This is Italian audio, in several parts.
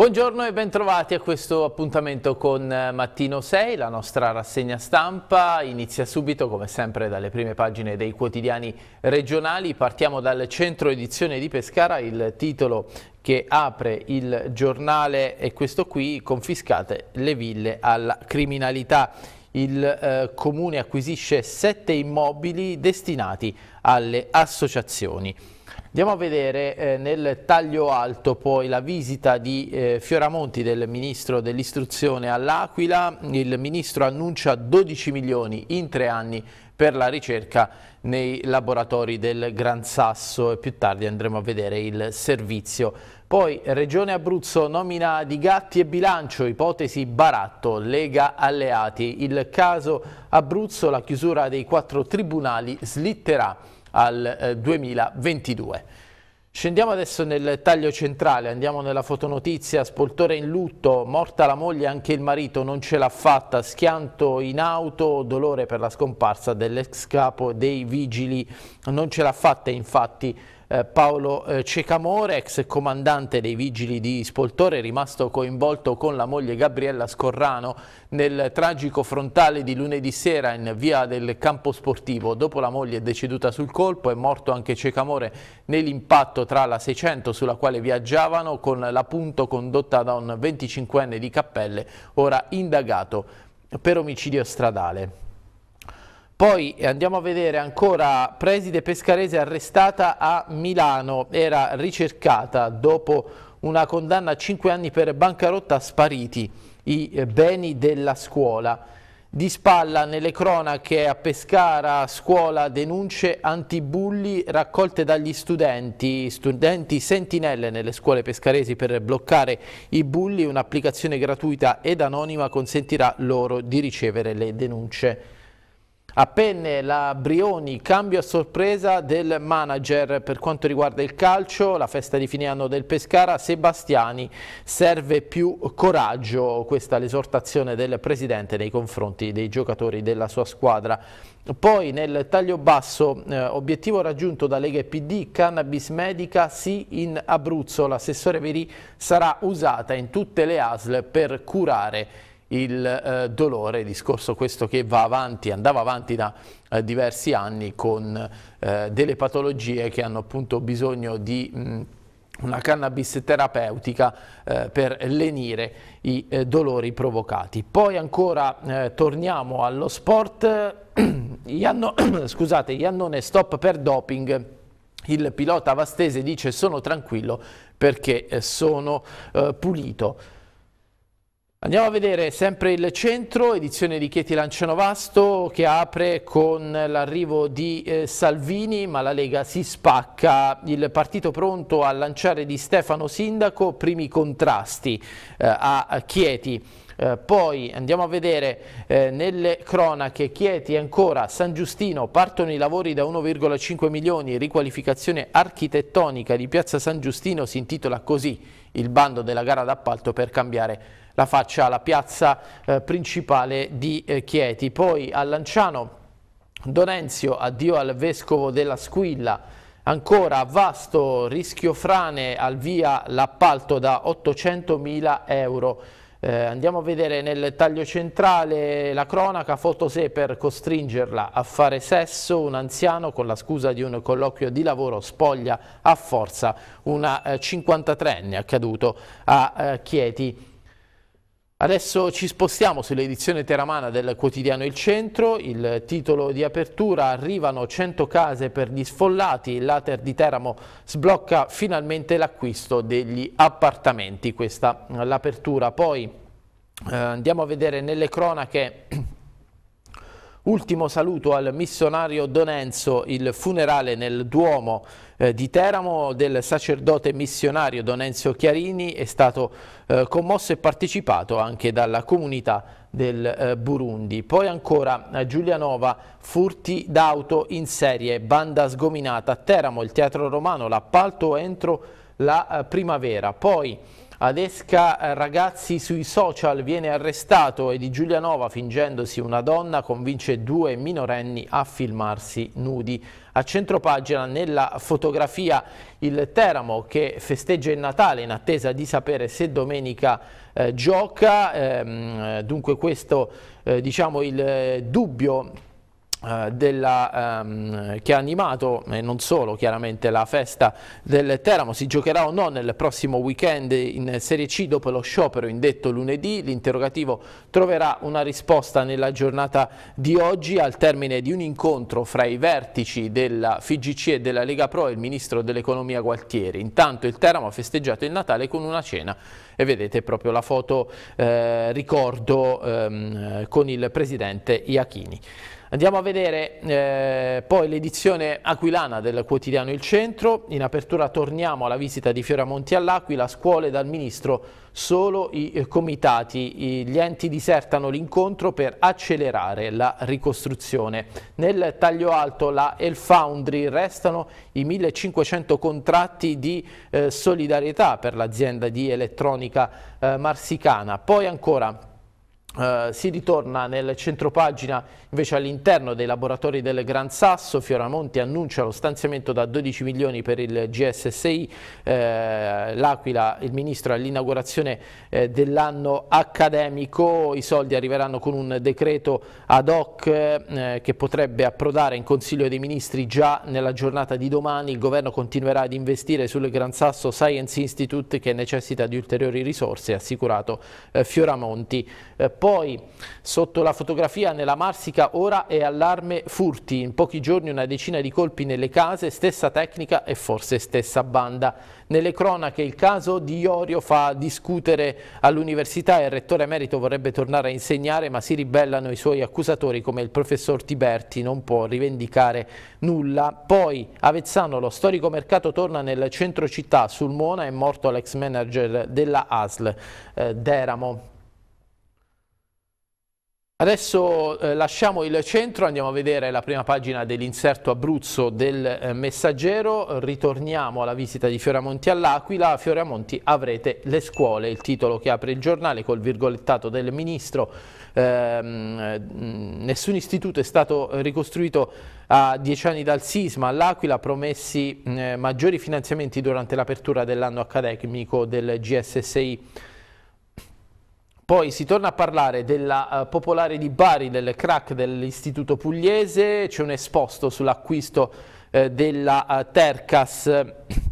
Buongiorno e bentrovati a questo appuntamento con eh, Mattino 6, la nostra rassegna stampa inizia subito come sempre dalle prime pagine dei quotidiani regionali, partiamo dal centro edizione di Pescara, il titolo che apre il giornale è questo qui, confiscate le ville alla criminalità il eh, comune acquisisce sette immobili destinati alle associazioni. Andiamo a vedere eh, nel taglio alto poi la visita di eh, Fioramonti del Ministro dell'Istruzione all'Aquila. Il Ministro annuncia 12 milioni in tre anni per la ricerca nei laboratori del Gran Sasso e più tardi andremo a vedere il servizio. Poi Regione Abruzzo nomina di gatti e bilancio, ipotesi baratto, Lega Alleati. Il caso Abruzzo, la chiusura dei quattro tribunali slitterà al 2022. Eh, Scendiamo adesso nel taglio centrale, andiamo nella fotonotizia, Spoltore in lutto, morta la moglie anche il marito non ce l'ha fatta, schianto in auto, dolore per la scomparsa dell'ex capo dei vigili, non ce l'ha fatta infatti eh, Paolo eh, Cecamore, ex comandante dei Vigili di Spoltore, rimasto coinvolto con la moglie Gabriella Scorrano nel tragico frontale di lunedì sera in via del campo sportivo. Dopo la moglie è deceduta sul colpo, è morto anche Cecamore nell'impatto tra la 600 sulla quale viaggiavano con la punto condotta da un 25enne di Cappelle, ora indagato per omicidio stradale. Poi andiamo a vedere ancora preside pescarese arrestata a Milano, era ricercata dopo una condanna a 5 anni per bancarotta spariti i beni della scuola. Di spalla nelle cronache a Pescara, scuola, denunce antibulli raccolte dagli studenti, studenti sentinelle nelle scuole pescaresi per bloccare i bulli, un'applicazione gratuita ed anonima consentirà loro di ricevere le denunce. A penne la Brioni, cambio a sorpresa del manager per quanto riguarda il calcio, la festa di fine anno del Pescara, Sebastiani serve più coraggio, questa è l'esortazione del presidente nei confronti dei giocatori della sua squadra. Poi nel taglio basso, eh, obiettivo raggiunto da Lega e PD, cannabis medica sì in Abruzzo, l'assessore Verì sarà usata in tutte le ASL per curare il eh, dolore, discorso questo che va avanti, andava avanti da eh, diversi anni con eh, delle patologie che hanno appunto bisogno di mh, una cannabis terapeutica eh, per lenire i eh, dolori provocati. Poi ancora eh, torniamo allo sport, Ianno, scusate, Iannone stop per doping, il pilota vastese dice sono tranquillo perché sono pulito. Andiamo a vedere sempre il centro, edizione di Chieti Lancianovasto che apre con l'arrivo di eh, Salvini ma la Lega si spacca, il partito pronto a lanciare di Stefano Sindaco primi contrasti eh, a Chieti. Eh, poi andiamo a vedere eh, nelle cronache Chieti ancora San Giustino partono i lavori da 1,5 milioni, riqualificazione architettonica di piazza San Giustino si intitola così il bando della gara d'appalto per cambiare la faccia alla piazza eh, principale di eh, Chieti. Poi a Lanciano, Donenzio, addio al vescovo della Squilla, Ancora vasto rischio frane al via l'appalto da 800.000 euro. Eh, andiamo a vedere nel taglio centrale la cronaca, foto se per costringerla a fare sesso, un anziano con la scusa di un colloquio di lavoro spoglia a forza una eh, 53enne accaduto a eh, Chieti. Adesso ci spostiamo sull'edizione teramana del quotidiano Il Centro, il titolo di apertura arrivano 100 case per gli sfollati, l'Ater di Teramo sblocca finalmente l'acquisto degli appartamenti, questa l'apertura. Poi eh, andiamo a vedere nelle cronache Ultimo saluto al missionario Donenzo, il funerale nel Duomo eh, di Teramo del sacerdote missionario Donenzo Chiarini è stato eh, commosso e partecipato anche dalla comunità del eh, Burundi. Poi ancora eh, Giulianova, furti d'auto in serie, banda sgominata a Teramo, il teatro romano, l'appalto entro la eh, primavera. Poi ad Esca eh, ragazzi sui social viene arrestato e di Giulianova fingendosi una donna convince due minorenni a filmarsi nudi. A centropagina nella fotografia il Teramo che festeggia il Natale in attesa di sapere se domenica eh, gioca, ehm, dunque questo eh, diciamo il eh, dubbio eh, della, um, che ha animato e non solo chiaramente la festa del Teramo si giocherà o no nel prossimo weekend in Serie C dopo lo sciopero indetto lunedì l'interrogativo troverà una risposta nella giornata di oggi al termine di un incontro fra i vertici della FIGC e della Lega Pro e il ministro dell'economia Gualtieri intanto il Teramo ha festeggiato il Natale con una cena e vedete proprio la foto eh, ricordo ehm, con il presidente Iachini Andiamo a vedere eh, poi l'edizione aquilana del quotidiano Il Centro. In apertura torniamo alla visita di Fioramonti all'Aquila, scuole dal ministro, solo i eh, comitati. Gli enti disertano l'incontro per accelerare la ricostruzione. Nel taglio alto la El Foundry restano i 1500 contratti di eh, solidarietà per l'azienda di elettronica eh, marsicana. Poi ancora Uh, si ritorna nel centropagina invece all'interno dei laboratori del Gran Sasso, Fioramonti annuncia lo stanziamento da 12 milioni per il GSSI, uh, eh, l'Aquila il ministro all'inaugurazione uh, dell'anno accademico, i soldi arriveranno con un decreto ad hoc che potrebbe approdare in Consiglio dei Ministri già nella giornata di domani, il governo continuerà ad investire sul Gran Sasso Science Institute che necessita di ulteriori risorse, ha assicurato Fioramonti poi sotto la fotografia nella Marsica ora è allarme furti, in pochi giorni una decina di colpi nelle case, stessa tecnica e forse stessa banda. Nelle cronache il caso di Iorio fa discutere all'università e il rettore emerito vorrebbe tornare a insegnare ma si ribellano i suoi accusatori come il professor Tiberti, non può rivendicare nulla. Poi Avezzano, lo storico mercato torna nel centro città, sul Mona è morto l'ex manager della ASL eh, Deramo. Adesso eh, lasciamo il centro, andiamo a vedere la prima pagina dell'inserto Abruzzo del eh, Messaggero, ritorniamo alla visita di Fioramonti all'Aquila, a Fioramonti avrete le scuole, il titolo che apre il giornale col virgolettato del Ministro, ehm, nessun istituto è stato ricostruito a dieci anni dal sisma, all'Aquila promessi eh, maggiori finanziamenti durante l'apertura dell'anno accademico del GSSI poi si torna a parlare della uh, Popolare di Bari, del crack dell'Istituto Pugliese, c'è un esposto sull'acquisto uh, della uh, Tercas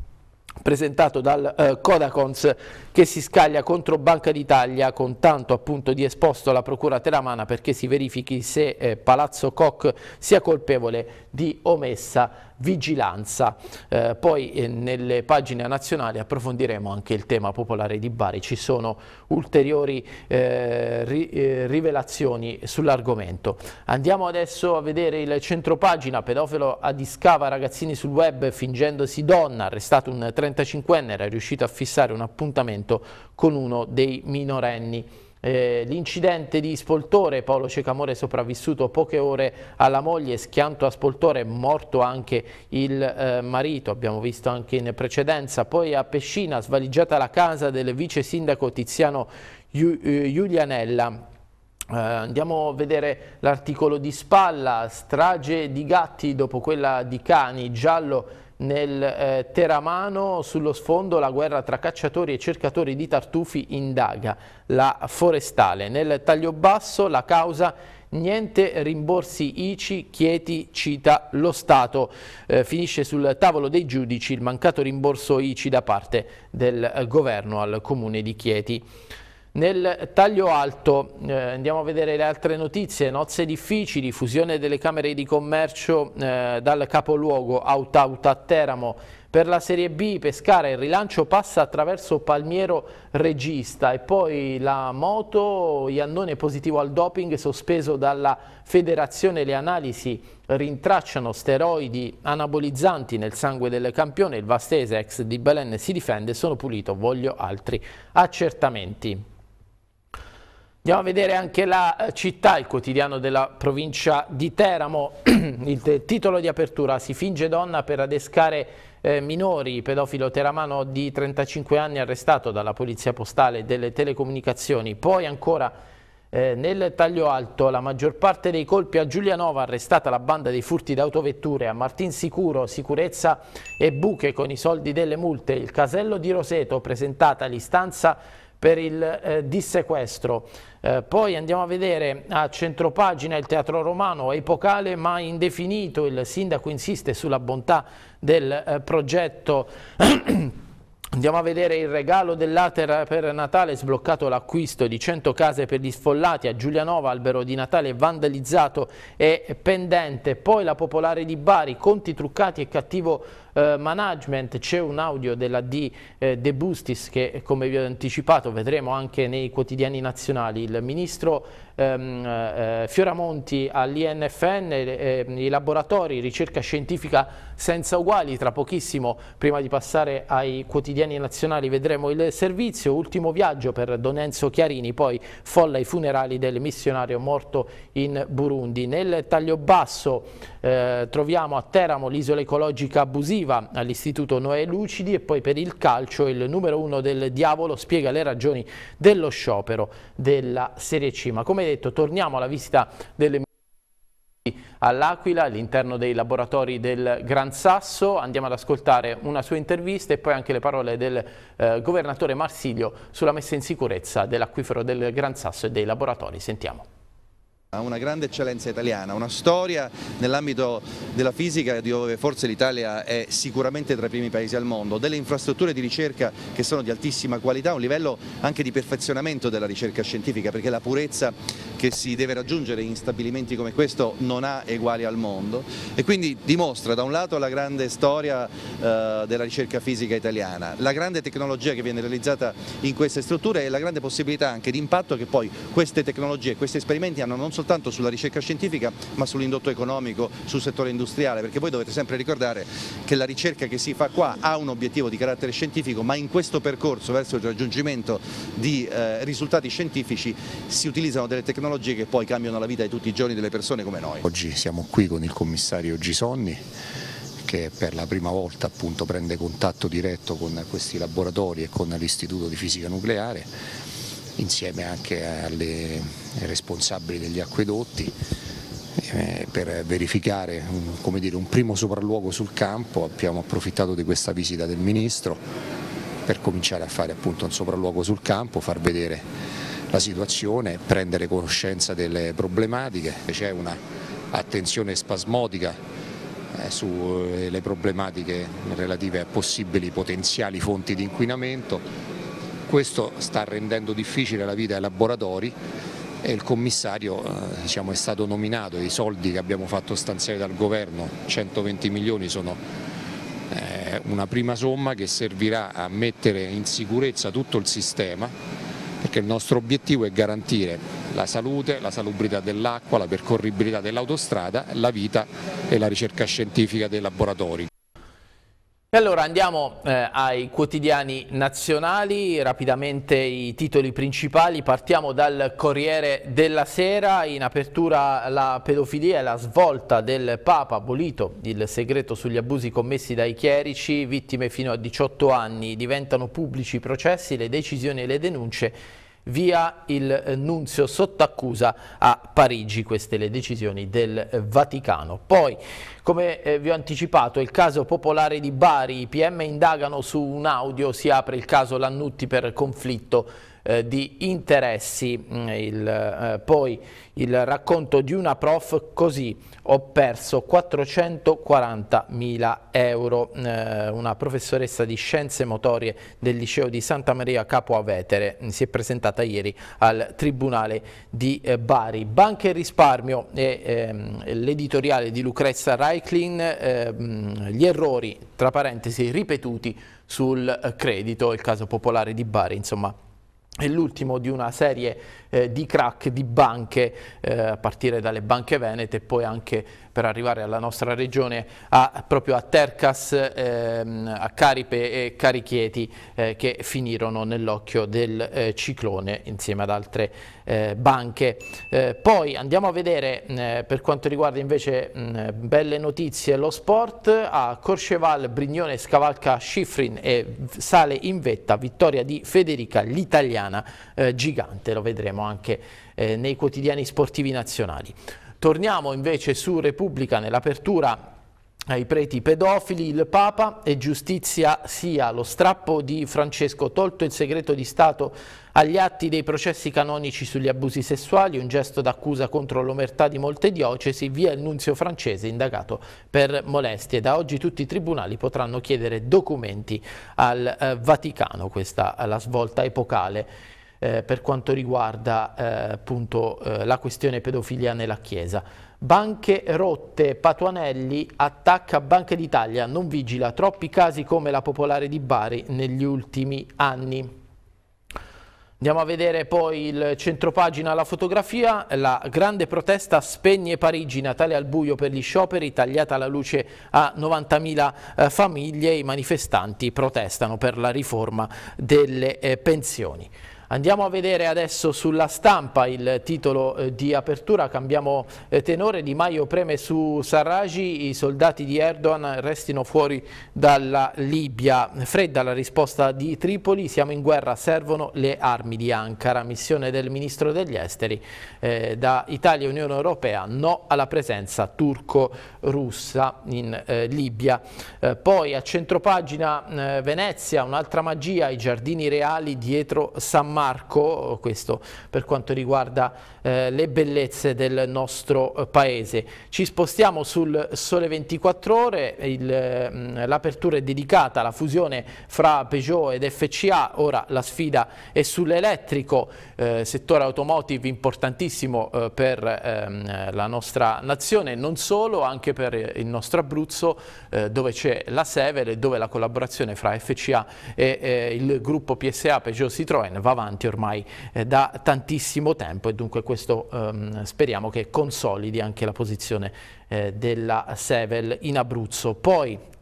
presentato dal Codacons che si scaglia contro Banca d'Italia con tanto appunto di esposto alla procura teramana perché si verifichi se eh, Palazzo Koch sia colpevole di omessa vigilanza. Eh, poi eh, nelle pagine nazionali approfondiremo anche il tema popolare di Bari, ci sono ulteriori eh, ri, eh, rivelazioni sull'argomento. Andiamo adesso a vedere il centro pagina, pedofilo adiscava ragazzini sul web fingendosi donna, arrestato un 35enne, era riuscito a fissare un appuntamento appunto con uno dei minorenni. Eh, l'incidente di Spoltore, Paolo Cecamore sopravvissuto poche ore alla moglie, schianto a Spoltore, morto anche il eh, marito, abbiamo visto anche in precedenza, poi a Pescina svaligiata la casa del vice sindaco Tiziano eh, Giulianella. Uh, andiamo a vedere l'articolo di spalla, strage di gatti dopo quella di cani, giallo nel eh, Teramano sullo sfondo la guerra tra cacciatori e cercatori di tartufi indaga la forestale. Nel taglio basso la causa niente rimborsi ICI, Chieti cita lo Stato. Eh, finisce sul tavolo dei giudici il mancato rimborso ICI da parte del eh, governo al comune di Chieti. Nel taglio alto eh, andiamo a vedere le altre notizie, nozze difficili, fusione delle Camere di Commercio eh, dal capoluogo Autauta a Teramo, per la Serie B Pescara il rilancio passa attraverso Palmiero Regista e poi la moto Iannone positivo al doping sospeso dalla federazione le analisi rintracciano steroidi anabolizzanti nel sangue del campione il Vastese ex di Belen si difende sono pulito voglio altri accertamenti Andiamo a vedere anche la eh, città, il quotidiano della provincia di Teramo, il titolo di apertura, si finge donna per adescare eh, minori, pedofilo teramano di 35 anni arrestato dalla polizia postale e delle telecomunicazioni, poi ancora eh, nel taglio alto la maggior parte dei colpi a Giulianova, arrestata la banda dei furti d'autovetture, a Martin Sicuro, sicurezza e buche con i soldi delle multe, il casello di Roseto presentata l'istanza per il eh, dissequestro. Eh, poi andiamo a vedere a centropagina il Teatro Romano, epocale ma indefinito, il sindaco insiste sulla bontà del eh, progetto Andiamo a vedere il regalo dell'Ater per Natale, sbloccato l'acquisto di 100 case per gli sfollati a Giulianova, albero di Natale vandalizzato e pendente, poi la Popolare di Bari, conti truccati e cattivo eh, management, c'è un audio della D eh, De Bustis che come vi ho anticipato vedremo anche nei quotidiani nazionali, il ministro ehm, eh, Fioramonti all'INFN, eh, ehm, i laboratori, ricerca scientifica senza uguali, tra pochissimo prima di passare ai quotidiani nazionali vedremo il servizio, ultimo viaggio per Don Enzo Chiarini, poi folla ai funerali del missionario morto in Burundi. Nel taglio basso eh, troviamo a Teramo l'isola ecologica abusiva all'istituto Noè Lucidi e poi per il calcio il numero uno del diavolo spiega le ragioni dello sciopero della Serie C. Ma come detto torniamo alla visita delle all'Aquila all'interno dei laboratori del Gran Sasso. Andiamo ad ascoltare una sua intervista e poi anche le parole del eh, governatore Marsilio sulla messa in sicurezza dell'acquifero del Gran Sasso e dei laboratori. Sentiamo. Ha una grande eccellenza italiana, una storia nell'ambito della fisica dove forse l'Italia è sicuramente tra i primi paesi al mondo, delle infrastrutture di ricerca che sono di altissima qualità, un livello anche di perfezionamento della ricerca scientifica perché la purezza che si deve raggiungere in stabilimenti come questo non ha eguali al mondo e quindi dimostra da un lato la grande storia eh, della ricerca fisica italiana, la grande tecnologia che viene realizzata in queste strutture e la grande possibilità anche di impatto che poi queste tecnologie, questi esperimenti hanno non solo soltanto sulla ricerca scientifica ma sull'indotto economico, sul settore industriale, perché voi dovete sempre ricordare che la ricerca che si fa qua ha un obiettivo di carattere scientifico, ma in questo percorso verso il raggiungimento di eh, risultati scientifici si utilizzano delle tecnologie che poi cambiano la vita di tutti i giorni delle persone come noi. Oggi siamo qui con il commissario Gisonni che per la prima volta appunto prende contatto diretto con questi laboratori e con l'Istituto di Fisica Nucleare insieme anche alle responsabili degli acquedotti eh, per verificare un, dire, un primo sopralluogo sul campo, abbiamo approfittato di questa visita del Ministro per cominciare a fare appunto un sopralluogo sul campo, far vedere la situazione, prendere conoscenza delle problematiche, c'è un'attenzione spasmodica eh, sulle problematiche relative a possibili potenziali fonti di inquinamento questo sta rendendo difficile la vita ai laboratori e il commissario eh, diciamo, è stato nominato, i soldi che abbiamo fatto stanziare dal governo, 120 milioni sono eh, una prima somma che servirà a mettere in sicurezza tutto il sistema perché il nostro obiettivo è garantire la salute, la salubrità dell'acqua, la percorribilità dell'autostrada, la vita e la ricerca scientifica dei laboratori. E allora andiamo eh, ai quotidiani nazionali, rapidamente i titoli principali, partiamo dal Corriere della Sera, in apertura la pedofilia e la svolta del Papa, abolito il segreto sugli abusi commessi dai chierici, vittime fino a 18 anni, diventano pubblici i processi, le decisioni e le denunce via il eh, nunzio sotto accusa a Parigi, queste le decisioni del eh, Vaticano. Poi, come eh, vi ho anticipato, il caso popolare di Bari, i PM indagano su un audio, si apre il caso Lannutti per conflitto eh, di interessi. Mm, il, eh, poi il racconto di una prof così ho perso 440.000 euro, eh, una professoressa di scienze motorie del liceo di Santa Maria Capo Avetere si è presentata ieri al Tribunale di eh, Bari. Banca e risparmio e ehm, l'editoriale di Lucrezia Reiklin, ehm, gli errori, tra parentesi, ripetuti sul credito, il caso popolare di Bari, insomma è l'ultimo di una serie eh, di crack di banche, eh, a partire dalle banche venete e poi anche per arrivare alla nostra regione, a, proprio a Tercas, ehm, a Caripe e Carichieti, eh, che finirono nell'occhio del eh, ciclone insieme ad altre eh, banche. Eh, poi andiamo a vedere per quanto riguarda invece mh, belle notizie lo sport, a Corceval Brignone scavalca Schifrin e sale in vetta vittoria di Federica l'italiana gigante, lo vedremo vedremo anche eh, nei quotidiani sportivi nazionali. Torniamo invece su Repubblica nell'apertura ai preti pedofili, il Papa e giustizia sia lo strappo di Francesco, tolto il segreto di Stato agli atti dei processi canonici sugli abusi sessuali, un gesto d'accusa contro l'omertà di molte diocesi, via il nunzio francese indagato per molestie. Da oggi tutti i tribunali potranno chiedere documenti al eh, Vaticano, questa è la svolta epocale eh, per quanto riguarda eh, appunto eh, la questione pedofilia nella Chiesa. Banche rotte, Patuanelli attacca Banca d'Italia, non vigila, troppi casi come la Popolare di Bari negli ultimi anni. Andiamo a vedere poi il centropagina, la fotografia, la grande protesta spegne Parigi, Natale al buio per gli scioperi, tagliata la luce a 90.000 eh, famiglie, i manifestanti protestano per la riforma delle eh, pensioni. Andiamo a vedere adesso sulla stampa il titolo eh, di apertura, cambiamo eh, tenore, Di Maio preme su Sarraji, i soldati di Erdogan restino fuori dalla Libia. Fredda la risposta di Tripoli, siamo in guerra, servono le armi di Ankara, missione del ministro degli esteri eh, da Italia e Unione Europea, no alla presenza turco-russa in eh, Libia. Eh, poi a centropagina eh, Venezia, un'altra magia, i giardini reali dietro San Marino Marco questo per quanto riguarda eh, le bellezze del nostro eh, paese. Ci spostiamo sul Sole 24 Ore, mm, l'apertura è dedicata alla fusione fra Peugeot ed FCA, ora la sfida è sull'elettrico, eh, settore automotive importantissimo eh, per ehm, la nostra nazione, non solo, anche per il nostro Abruzzo eh, dove c'è la Sever e dove la collaborazione fra FCA e il gruppo PSA Peugeot Citroën va avanti ormai da tantissimo tempo e dunque questo questo ehm, speriamo che consolidi anche la posizione eh, della Sevel in Abruzzo. Poi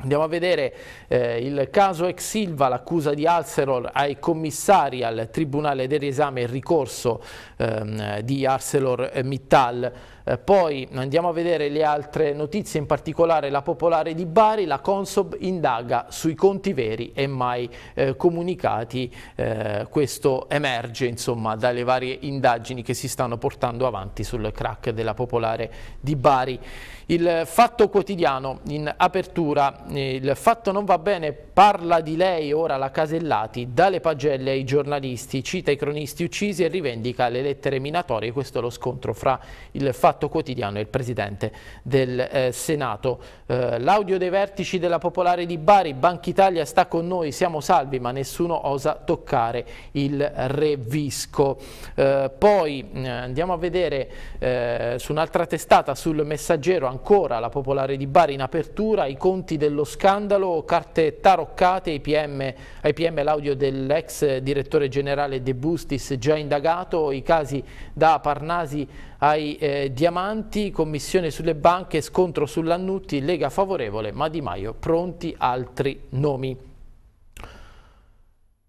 Andiamo a vedere eh, il caso ex Silva, l'accusa di Arcelor ai commissari al Tribunale del riesame e ricorso ehm, di ArcelorMittal. Eh, poi andiamo a vedere le altre notizie, in particolare la Popolare di Bari, la Consob indaga sui conti veri e mai eh, comunicati, eh, questo emerge insomma, dalle varie indagini che si stanno portando avanti sul crack della Popolare di Bari. Il fatto quotidiano in apertura, il fatto non va bene, parla di lei ora la Casellati, dalle pagelle ai giornalisti, cita i cronisti uccisi e rivendica le lettere minatorie, questo è lo scontro fra il fatto Fatto Quotidiano e il presidente del eh, Senato. Eh, L'audio dei vertici della Popolare di Bari, Banca Italia sta con noi, siamo salvi, ma nessuno osa toccare il Revisco. Eh, poi mm, andiamo a vedere eh, su un'altra testata, sul Messaggero, ancora la Popolare di Bari in apertura, i conti dello scandalo, carte taroccate, ai PM, PM l'audio dell'ex direttore generale De Bustis già indagato, i casi da Parnasi ai eh, diamanti, commissione sulle banche, scontro sull'annutti, Lega favorevole, ma Di Maio pronti altri nomi.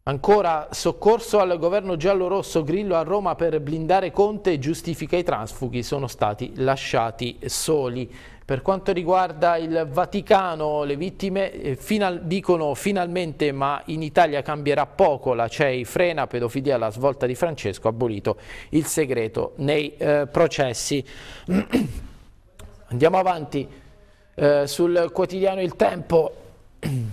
Ancora soccorso al governo giallo-rosso Grillo a Roma per blindare Conte e giustifica i transfughi, sono stati lasciati soli. Per quanto riguarda il Vaticano, le vittime eh, final, dicono finalmente ma in Italia cambierà poco, la CEI frena, pedofilia la svolta di Francesco, abolito il segreto nei eh, processi. Andiamo avanti eh, sul quotidiano Il Tempo.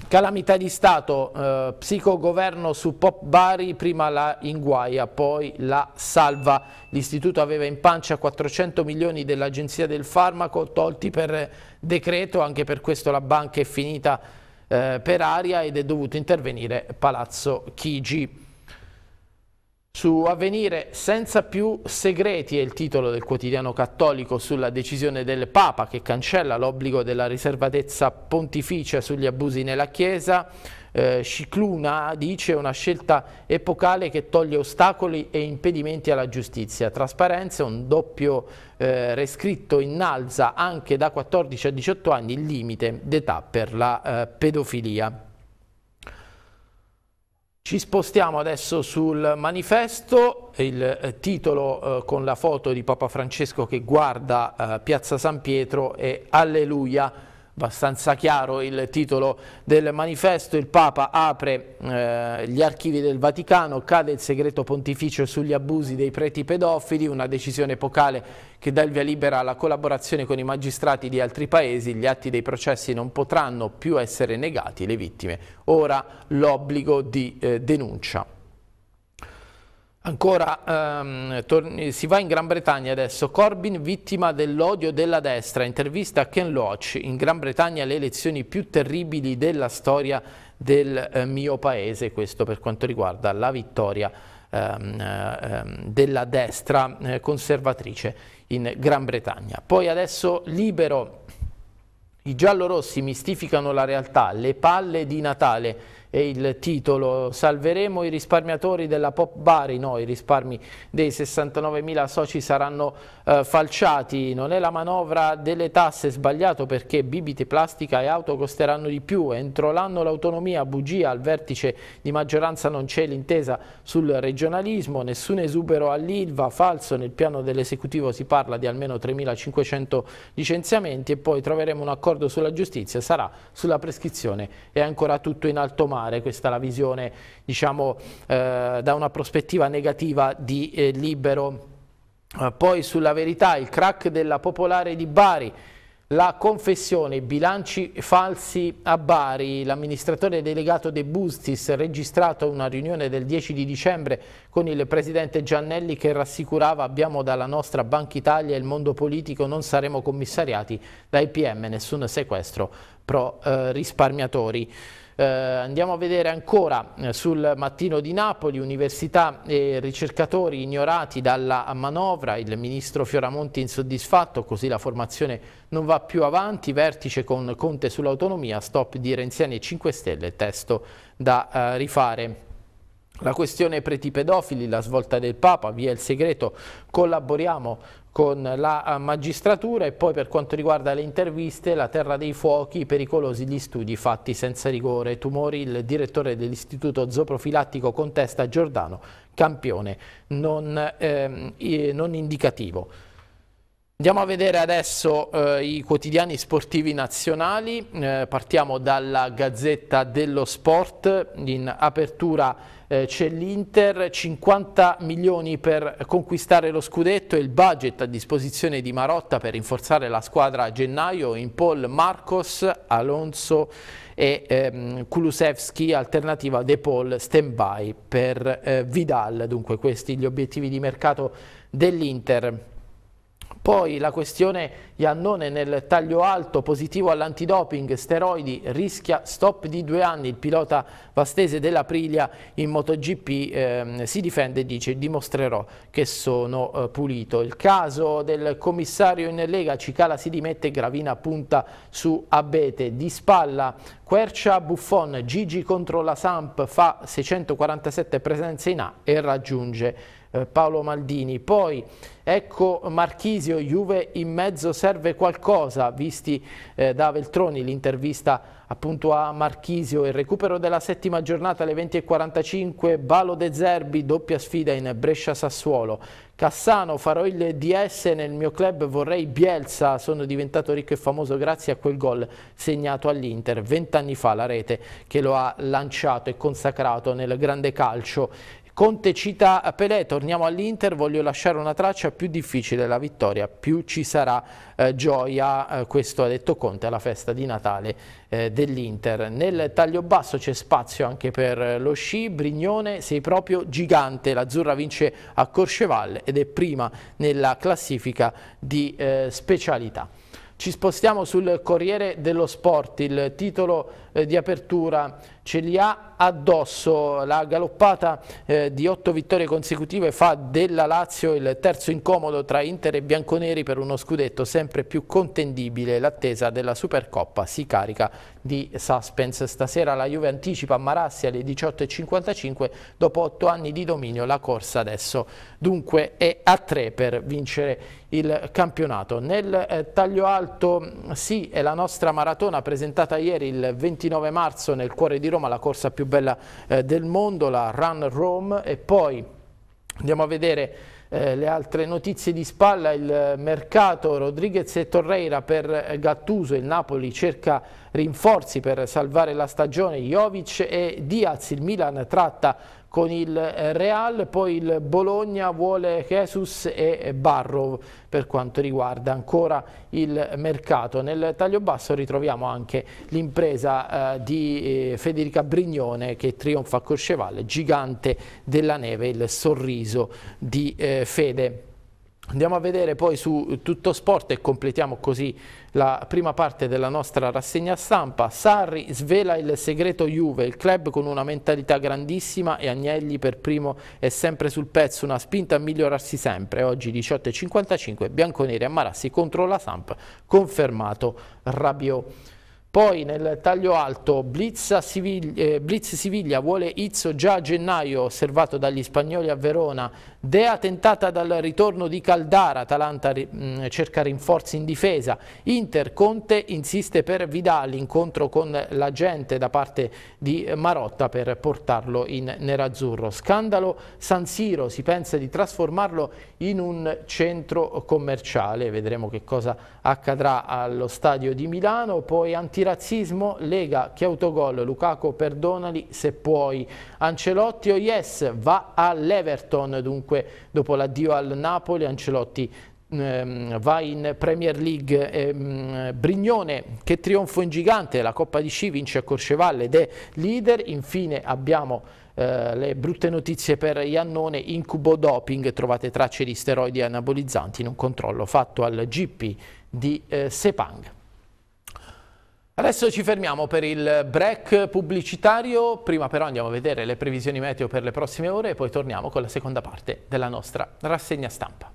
Calamità di Stato, eh, psicogoverno su Pop Bari, prima la inguaia, poi la salva. L'istituto aveva in pancia 400 milioni dell'Agenzia del Farmaco tolti per decreto, anche per questo la banca è finita eh, per aria ed è dovuto intervenire Palazzo Chigi. Su Avvenire senza più segreti è il titolo del quotidiano cattolico sulla decisione del Papa che cancella l'obbligo della riservatezza pontificia sugli abusi nella Chiesa. Eh, Scicluna dice una scelta epocale che toglie ostacoli e impedimenti alla giustizia. Trasparenza, un doppio eh, rescritto innalza anche da 14 a 18 anni il limite d'età per la eh, pedofilia. Ci spostiamo adesso sul manifesto, il eh, titolo eh, con la foto di Papa Francesco che guarda eh, Piazza San Pietro è Alleluia abbastanza chiaro il titolo del manifesto, il Papa apre eh, gli archivi del Vaticano, cade il segreto pontificio sugli abusi dei preti pedofili, una decisione epocale che dà il via libera alla collaborazione con i magistrati di altri paesi, gli atti dei processi non potranno più essere negati, le vittime ora l'obbligo di eh, denuncia. Ancora ehm, si va in Gran Bretagna adesso, Corbyn vittima dell'odio della destra, intervista a Ken Loach, in Gran Bretagna le elezioni più terribili della storia del eh, mio paese, questo per quanto riguarda la vittoria ehm, ehm, della destra eh, conservatrice in Gran Bretagna. Poi adesso libero, i giallorossi mistificano la realtà, le palle di Natale, è il titolo, salveremo i risparmiatori della Pop Bari, no, i risparmi dei 69.000 soci saranno eh, falciati, non è la manovra delle tasse sbagliato perché bibite, plastica e auto costeranno di più, entro l'anno l'autonomia, bugia, al vertice di maggioranza non c'è l'intesa sul regionalismo, nessun esubero all'ILVA, falso, nel piano dell'esecutivo si parla di almeno 3.500 licenziamenti e poi troveremo un accordo sulla giustizia, sarà sulla prescrizione è ancora tutto in alto mare continuare, questa è la visione diciamo, eh, da una prospettiva negativa di eh, Libero. Eh, poi sulla verità il crack della Popolare di Bari, la confessione, bilanci falsi a Bari, l'amministratore delegato De Bustis ha registrato una riunione del 10 di dicembre con il presidente Giannelli che rassicurava abbiamo dalla nostra Banca Italia e il mondo politico non saremo commissariati dai PM, nessun sequestro pro eh, risparmiatori. Eh, andiamo a vedere ancora eh, sul mattino di Napoli, università e ricercatori ignorati dalla manovra, il ministro Fioramonti insoddisfatto, così la formazione non va più avanti, vertice con Conte sull'autonomia, stop di Renziani e 5 Stelle, testo da eh, rifare. La questione preti pedofili, la svolta del Papa, via il segreto, collaboriamo con la eh, magistratura e poi per quanto riguarda le interviste, la terra dei fuochi, pericolosi gli studi fatti senza rigore. Tumori, il direttore dell'istituto zooprofilattico contesta Giordano, campione non, ehm, non indicativo. Andiamo a vedere adesso eh, i quotidiani sportivi nazionali, eh, partiamo dalla Gazzetta dello Sport in apertura eh, c'è l'Inter, 50 milioni per conquistare lo scudetto e il budget a disposizione di Marotta per rinforzare la squadra a gennaio in Paul Marcos, Alonso e ehm, Kulusevski, alternativa De Paul stand-by per eh, Vidal. Dunque questi gli obiettivi di mercato dell'Inter. Poi la questione Iannone nel taglio alto positivo all'antidoping, steroidi, rischia stop di due anni. Il pilota vastese della in MotoGP eh, si difende e dice dimostrerò che sono eh, pulito. Il caso del commissario in Lega, Cicala si dimette, Gravina punta su Abete. Di spalla Quercia Buffon, Gigi contro la Samp fa 647 presenze in A e raggiunge eh, Paolo Maldini. Poi ecco Marchisio, Juve in mezzo serve qualcosa, visti eh, da Veltroni l'intervista appunto a Marchisio, il recupero della settima giornata alle 20.45, Balo De Zerbi, doppia sfida in Brescia-Sassuolo. Cassano, farò il DS nel mio club, vorrei Bielsa, sono diventato ricco e famoso grazie a quel gol segnato all'Inter vent'anni fa, la rete che lo ha lanciato e consacrato nel grande calcio Conte cita Pelé, torniamo all'Inter, voglio lasciare una traccia più difficile la vittoria, più ci sarà eh, gioia, eh, questo ha detto Conte alla festa di Natale eh, dell'Inter. Nel taglio basso c'è spazio anche per lo sci, Brignone sei proprio gigante, l'Azzurra vince a Corcheval ed è prima nella classifica di eh, specialità. Ci spostiamo sul Corriere dello Sport, il titolo eh, di apertura ce li ha addosso. La galoppata eh, di otto vittorie consecutive fa della Lazio il terzo incomodo tra Inter e Bianconeri per uno scudetto sempre più contendibile. L'attesa della Supercoppa si carica di suspense. Stasera la Juve anticipa Marassi alle 18.55 dopo otto anni di dominio. La corsa adesso dunque è a tre per vincere il il campionato. Nel eh, taglio alto mm, sì è la nostra maratona presentata ieri il 29 marzo nel cuore di Roma, la corsa più bella eh, del mondo, la Run Rome e poi andiamo a vedere eh, le altre notizie di spalla, il mercato Rodriguez e Torreira per eh, Gattuso, il Napoli cerca rinforzi per salvare la stagione, Jovic e Diaz, il Milan tratta con il eh, Real, poi il Bologna vuole Jesus e eh, Barrow per quanto riguarda ancora il mercato. Nel taglio basso ritroviamo anche l'impresa eh, di eh, Federica Brignone che trionfa a Corcevalle, gigante della neve, il sorriso di eh, Fede. Andiamo a vedere poi su tutto sport e completiamo così la prima parte della nostra rassegna stampa. Sarri svela il segreto Juve, il club con una mentalità grandissima e Agnelli per primo è sempre sul pezzo, una spinta a migliorarsi sempre. Oggi 18.55, bianconeri a Marassi contro la Samp, confermato Rabiot. Poi nel taglio alto Blitz Siviglia, eh, Blitz Siviglia, vuole Izzo già a gennaio, osservato dagli spagnoli a Verona. Dea tentata dal ritorno di Caldara, Atalanta mh, mm, cerca rinforzi in difesa. Inter Conte insiste per Vidal, incontro con la gente da parte di Marotta per portarlo in nerazzurro. Scandalo San Siro, si pensa di trasformarlo in un centro commerciale, vedremo che cosa accadrà allo stadio di Milano. Poi anti antirazzismo, Lega che autogol, Lukaku perdonali se puoi. Ancelotti o oh yes, va all'Everton, dunque dopo l'addio al Napoli, Ancelotti ehm, va in Premier League ehm, Brignone che trionfo in gigante, la Coppa di Sci vince a Corcevalle ed è leader, infine abbiamo eh, le brutte notizie per Iannone, incubo doping, trovate tracce di steroidi anabolizzanti in un controllo fatto al GP di eh, Sepang. Adesso ci fermiamo per il break pubblicitario, prima però andiamo a vedere le previsioni meteo per le prossime ore e poi torniamo con la seconda parte della nostra rassegna stampa.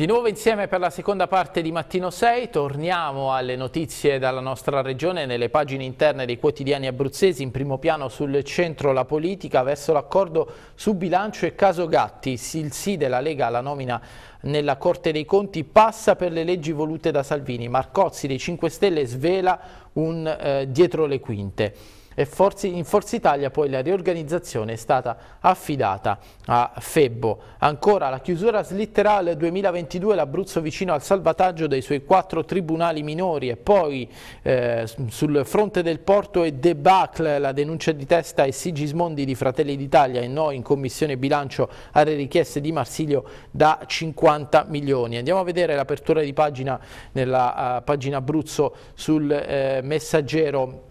Di nuovo insieme per la seconda parte di Mattino 6, torniamo alle notizie dalla nostra regione nelle pagine interne dei quotidiani abruzzesi, in primo piano sul centro la politica verso l'accordo su bilancio e caso Gatti, il sì della Lega alla nomina nella Corte dei Conti passa per le leggi volute da Salvini, Marcozzi dei 5 Stelle svela un eh, dietro le quinte e in Forza Italia poi la riorganizzazione è stata affidata a Febbo. Ancora la chiusura slitterà al 2022 l'Abruzzo vicino al salvataggio dei suoi quattro tribunali minori e poi eh, sul fronte del porto e debacle la denuncia di testa e Sigismondi di Fratelli d'Italia e noi in Commissione Bilancio alle richieste di Marsilio da 50 milioni. Andiamo a vedere l'apertura di pagina nella uh, pagina Abruzzo sul eh, messaggero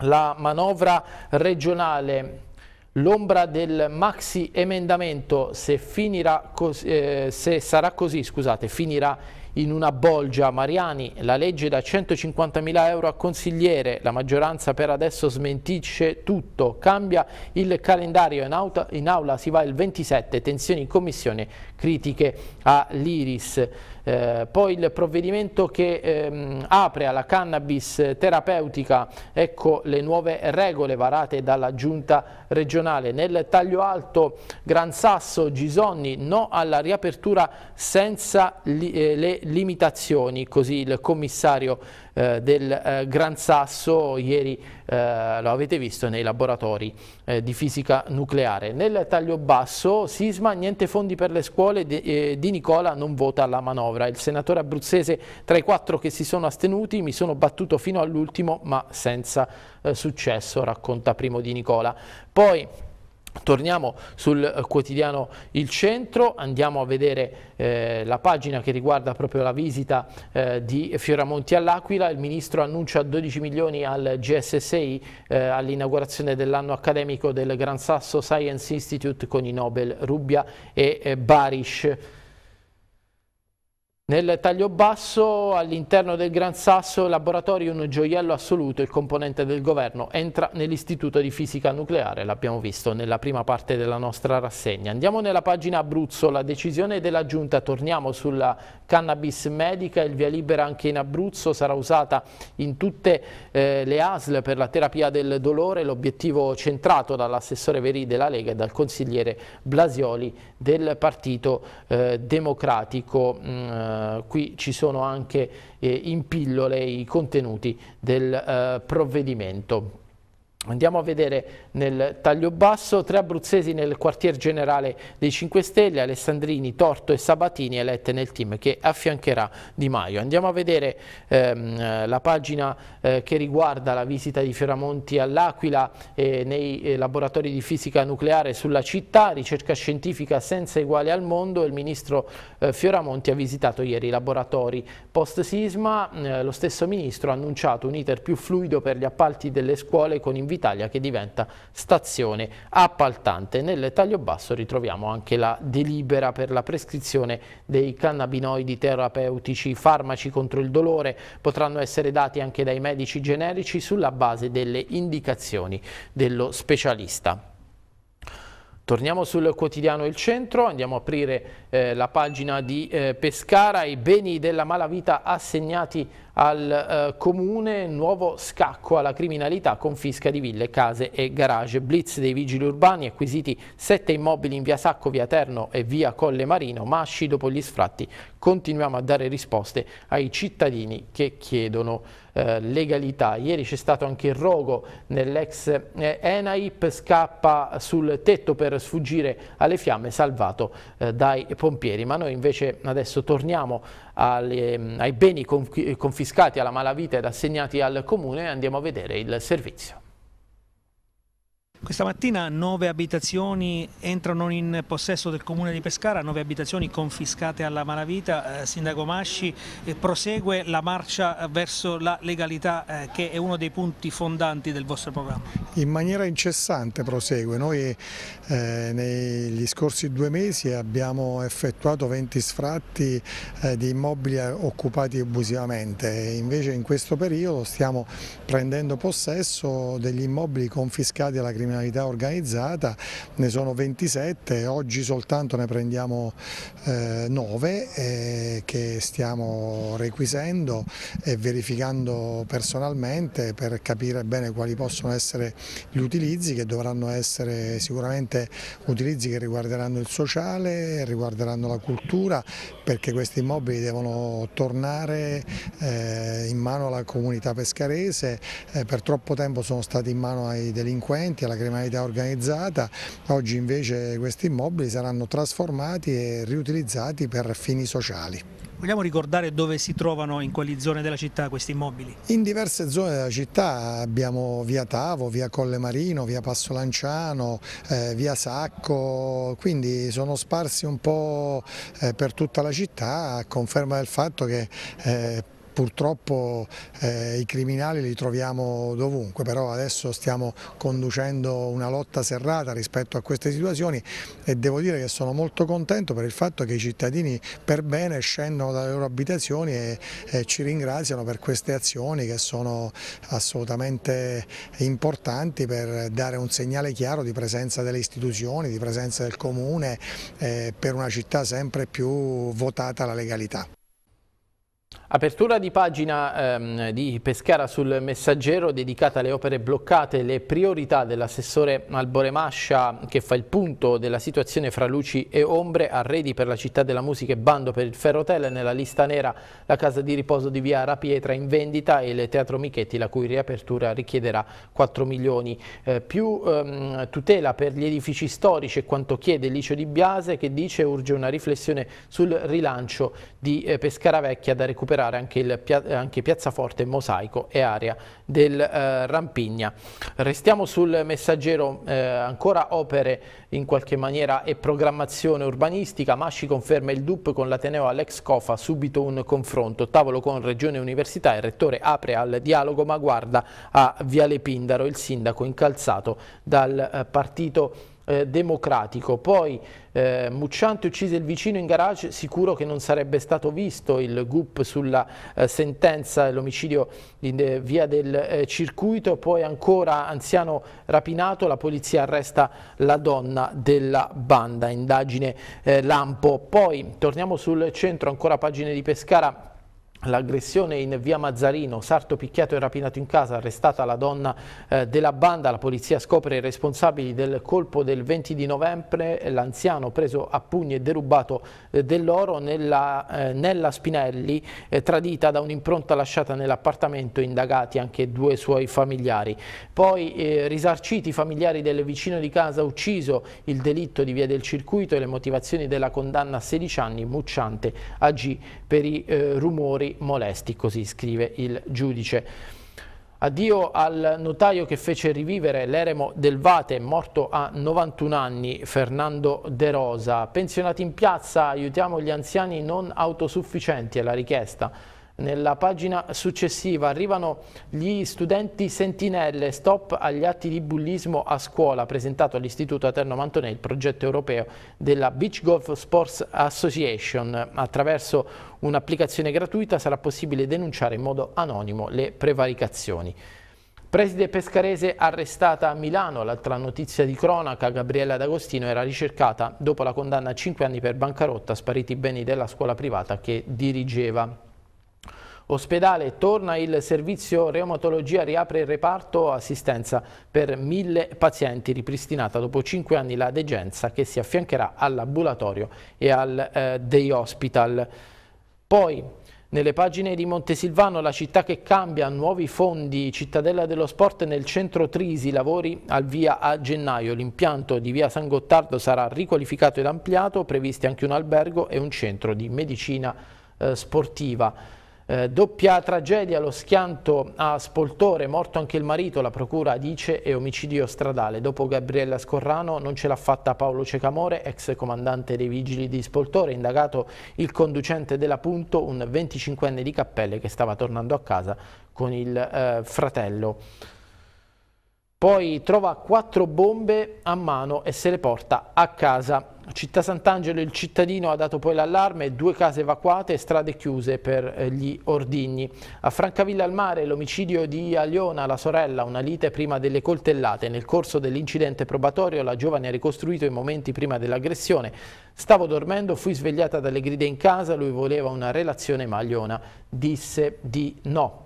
la manovra regionale L'ombra del maxi emendamento, se, così, eh, se sarà così, scusate, finirà in una bolgia. Mariani, la legge da 150 mila euro a consigliere, la maggioranza per adesso smentisce tutto, cambia il calendario, in, auta, in aula si va il 27, tensioni in commissione, critiche all'Iris. Eh, poi il provvedimento che ehm, apre alla cannabis terapeutica, ecco le nuove regole varate dalla giunta regionale. Nel taglio alto Gran Sasso Gisonni no alla riapertura senza li, eh, le limitazioni, così il commissario eh, del eh, Gran Sasso, ieri eh, lo avete visto nei laboratori eh, di fisica nucleare. Nel taglio basso, sisma, niente fondi per le scuole, di, di Nicola non vota la manovra. Il senatore abruzzese tra i quattro che si sono astenuti mi sono battuto fino all'ultimo ma senza successo, racconta Primo di Nicola. Poi Torniamo sul eh, quotidiano Il Centro, andiamo a vedere eh, la pagina che riguarda proprio la visita eh, di Fioramonti all'Aquila. Il ministro annuncia 12 milioni al GSSI eh, all'inaugurazione dell'anno accademico del Gran Sasso Science Institute con i Nobel Rubbia e eh, Barish. Nel taglio basso, all'interno del Gran Sasso, laboratorio un gioiello assoluto, il componente del governo entra nell'Istituto di Fisica Nucleare, l'abbiamo visto nella prima parte della nostra rassegna. Andiamo nella pagina Abruzzo, la decisione della Giunta, torniamo sulla cannabis medica, il via libera anche in Abruzzo, sarà usata in tutte eh, le ASL per la terapia del dolore, l'obiettivo centrato dall'assessore Veri della Lega e dal consigliere Blasioli del Partito eh, Democratico. Mh, mm, eh, qui ci sono anche eh, in pillole i contenuti del eh, provvedimento. Andiamo a vedere nel taglio basso tre abruzzesi nel quartier generale dei 5 Stelle, Alessandrini, Torto e Sabatini elette nel team che affiancherà Di Maio. Andiamo a vedere ehm, eh, la pagina eh, che riguarda la visita di Fioramonti all'Aquila eh, nei eh, laboratori di fisica nucleare sulla città, ricerca scientifica senza uguale al mondo. Il ministro eh, Fioramonti ha visitato ieri i laboratori post sisma. Eh, lo stesso ministro ha annunciato un iter più fluido per gli appalti delle scuole con invito Italia che diventa stazione appaltante. Nel taglio basso ritroviamo anche la delibera per la prescrizione dei cannabinoidi terapeutici, farmaci contro il dolore, potranno essere dati anche dai medici generici sulla base delle indicazioni dello specialista. Torniamo sul quotidiano Il Centro, andiamo a aprire eh, la pagina di eh, Pescara, i beni della malavita assegnati al eh, comune, nuovo scacco alla criminalità, confisca di ville, case e garage, blitz dei vigili urbani, acquisiti sette immobili in via Sacco, via Terno e via Colle Marino, Masci dopo gli sfratti, continuiamo a dare risposte ai cittadini che chiedono eh, legalità. Ieri c'è stato anche il rogo nell'ex eh, Enaip, scappa sul tetto per sfuggire alle fiamme, salvato eh, dai pompieri, ma noi invece adesso torniamo alle, ai beni confiscati alla malavita ed assegnati al comune andiamo a vedere il servizio. Questa mattina nove abitazioni entrano in possesso del comune di Pescara, nove abitazioni confiscate alla malavita. Eh, sindaco Masci eh, prosegue la marcia verso la legalità eh, che è uno dei punti fondanti del vostro programma. In maniera incessante prosegue. Noi negli scorsi due mesi abbiamo effettuato 20 sfratti di immobili occupati abusivamente. Invece in questo periodo stiamo prendendo possesso degli immobili confiscati alla criminalità criminalità organizzata, ne sono 27, oggi soltanto ne prendiamo 9 eh, eh, che stiamo requisendo e verificando personalmente per capire bene quali possono essere gli utilizzi che dovranno essere sicuramente utilizzi che riguarderanno il sociale, riguarderanno la cultura perché questi immobili devono tornare eh, in mano alla comunità pescarese, per troppo tempo sono stati in mano ai delinquenti, alla alla criminalità organizzata, oggi invece questi immobili saranno trasformati e riutilizzati per fini sociali. Vogliamo ricordare dove si trovano, in quali zone della città questi immobili? In diverse zone della città abbiamo via Tavo, via Colle Marino, via Passo Lanciano, eh, via Sacco, quindi sono sparsi un po' eh, per tutta la città a conferma del fatto che eh, purtroppo eh, i criminali li troviamo dovunque, però adesso stiamo conducendo una lotta serrata rispetto a queste situazioni e devo dire che sono molto contento per il fatto che i cittadini per bene scendono dalle loro abitazioni e, e ci ringraziano per queste azioni che sono assolutamente importanti per dare un segnale chiaro di presenza delle istituzioni, di presenza del comune eh, per una città sempre più votata alla legalità. Apertura di pagina ehm, di Pescara sul messaggero dedicata alle opere bloccate, le priorità dell'assessore Albore Mascia che fa il punto della situazione fra luci e ombre, arredi per la città della musica e bando per il Ferrotel, nella lista nera la casa di riposo di via Rapietra in vendita e il Teatro Michetti la cui riapertura richiederà 4 milioni, eh, più ehm, tutela per gli edifici storici e quanto chiede Licio Di Biase che dice urge una riflessione sul rilancio di eh, Pescara Vecchia da recuperare recuperare anche, il, anche Forte, Mosaico e area del eh, Rampigna. Restiamo sul messaggero eh, ancora opere in qualche maniera e programmazione urbanistica, Masci conferma il DUP con l'Ateneo Alex COFA, subito un confronto, tavolo con Regione Università, il Rettore apre al dialogo ma guarda a Viale Pindaro, il sindaco incalzato dal eh, partito eh, democratico. Poi eh, Mucciante uccise il vicino in garage, sicuro che non sarebbe stato visto il GUP sulla eh, sentenza, dell'omicidio in eh, via del eh, circuito, poi ancora anziano rapinato, la polizia arresta la donna della banda, indagine eh, Lampo. Poi torniamo sul centro, ancora pagine di Pescara, L'aggressione in via Mazzarino, Sarto picchiato e rapinato in casa, arrestata la donna eh, della banda, la polizia scopre i responsabili del colpo del 20 di novembre, l'anziano preso a pugni e derubato eh, dell'oro nella, eh, nella, Spinelli, eh, tradita da un'impronta lasciata nell'appartamento, indagati anche due suoi familiari. Poi eh, risarciti i familiari del vicino di casa ucciso, il delitto di via del circuito e le motivazioni della condanna a 16 anni, Mucciante agì per i eh, rumori molesti, così scrive il giudice. Addio al notaio che fece rivivere l'eremo del Vate, morto a 91 anni, Fernando De Rosa. Pensionati in piazza, aiutiamo gli anziani non autosufficienti, è la richiesta. Nella pagina successiva arrivano gli studenti sentinelle, stop agli atti di bullismo a scuola, presentato all'Istituto Aterno Mantone, il progetto europeo della Beach Golf Sports Association. Attraverso un'applicazione gratuita sarà possibile denunciare in modo anonimo le prevaricazioni. Preside pescarese arrestata a Milano, l'altra notizia di cronaca, Gabriella D'Agostino era ricercata dopo la condanna a 5 anni per bancarotta, spariti i beni della scuola privata che dirigeva. Ospedale torna il servizio reumatologia, riapre il reparto assistenza per mille pazienti, ripristinata dopo cinque anni la degenza che si affiancherà all'ambulatorio e al eh, day hospital. Poi nelle pagine di Montesilvano, la città che cambia, nuovi fondi, cittadella dello sport nel centro Trisi, lavori al via a gennaio. L'impianto di via San Gottardo sarà riqualificato ed ampliato, previsti anche un albergo e un centro di medicina eh, sportiva. Eh, doppia tragedia, lo schianto a Spoltore, morto anche il marito, la procura dice e omicidio stradale. Dopo Gabriella Scorrano non ce l'ha fatta Paolo Cecamore, ex comandante dei vigili di Spoltore, indagato il conducente della Punto, un 25enne di Cappelle che stava tornando a casa con il eh, fratello poi trova quattro bombe a mano e se le porta a casa. Città Sant'Angelo il cittadino ha dato poi l'allarme, due case evacuate e strade chiuse per eh, gli ordigni. A Francavilla al mare l'omicidio di Aliona, la sorella, una lite prima delle coltellate. Nel corso dell'incidente probatorio la giovane ha ricostruito i momenti prima dell'aggressione. Stavo dormendo, fui svegliata dalle grida in casa, lui voleva una relazione ma Aliona disse di no.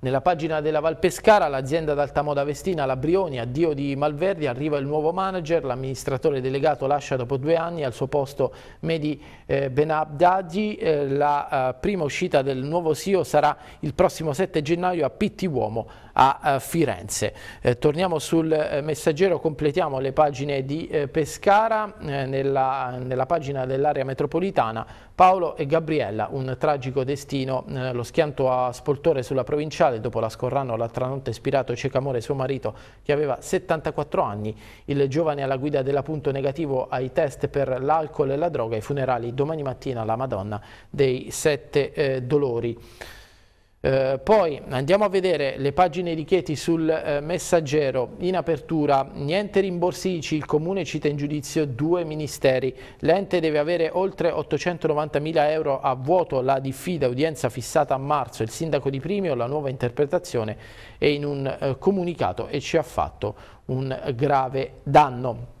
Nella pagina della Val Pescara, l'azienda d'Altamoda Vestina, la Brioni, addio di Malverdi, arriva il nuovo manager, l'amministratore delegato lascia dopo due anni al suo posto Medi eh, Benabdadi, eh, la eh, prima uscita del nuovo CEO sarà il prossimo 7 gennaio a Pitti Uomo a eh, Firenze. Eh, torniamo sul eh, messaggero, completiamo le pagine di Pescara, nella, nella pagina dell'area metropolitana Paolo e Gabriella, un tragico destino, lo schianto a Spoltore sulla provinciale, dopo la scorrano l'altra notte ispirato Cecamore, suo marito, che aveva 74 anni, il giovane alla guida dell'appunto negativo ai test per l'alcol e la droga, i funerali domani mattina alla Madonna dei Sette eh, Dolori. Eh, poi andiamo a vedere le pagine di Chieti sul eh, messaggero, in apertura, niente rimborsi ICI, il Comune cita in giudizio due ministeri, l'ente deve avere oltre 890.000 euro a vuoto la diffida udienza fissata a marzo, il sindaco di Primio, la nuova interpretazione è in un eh, comunicato e ci ha fatto un grave danno.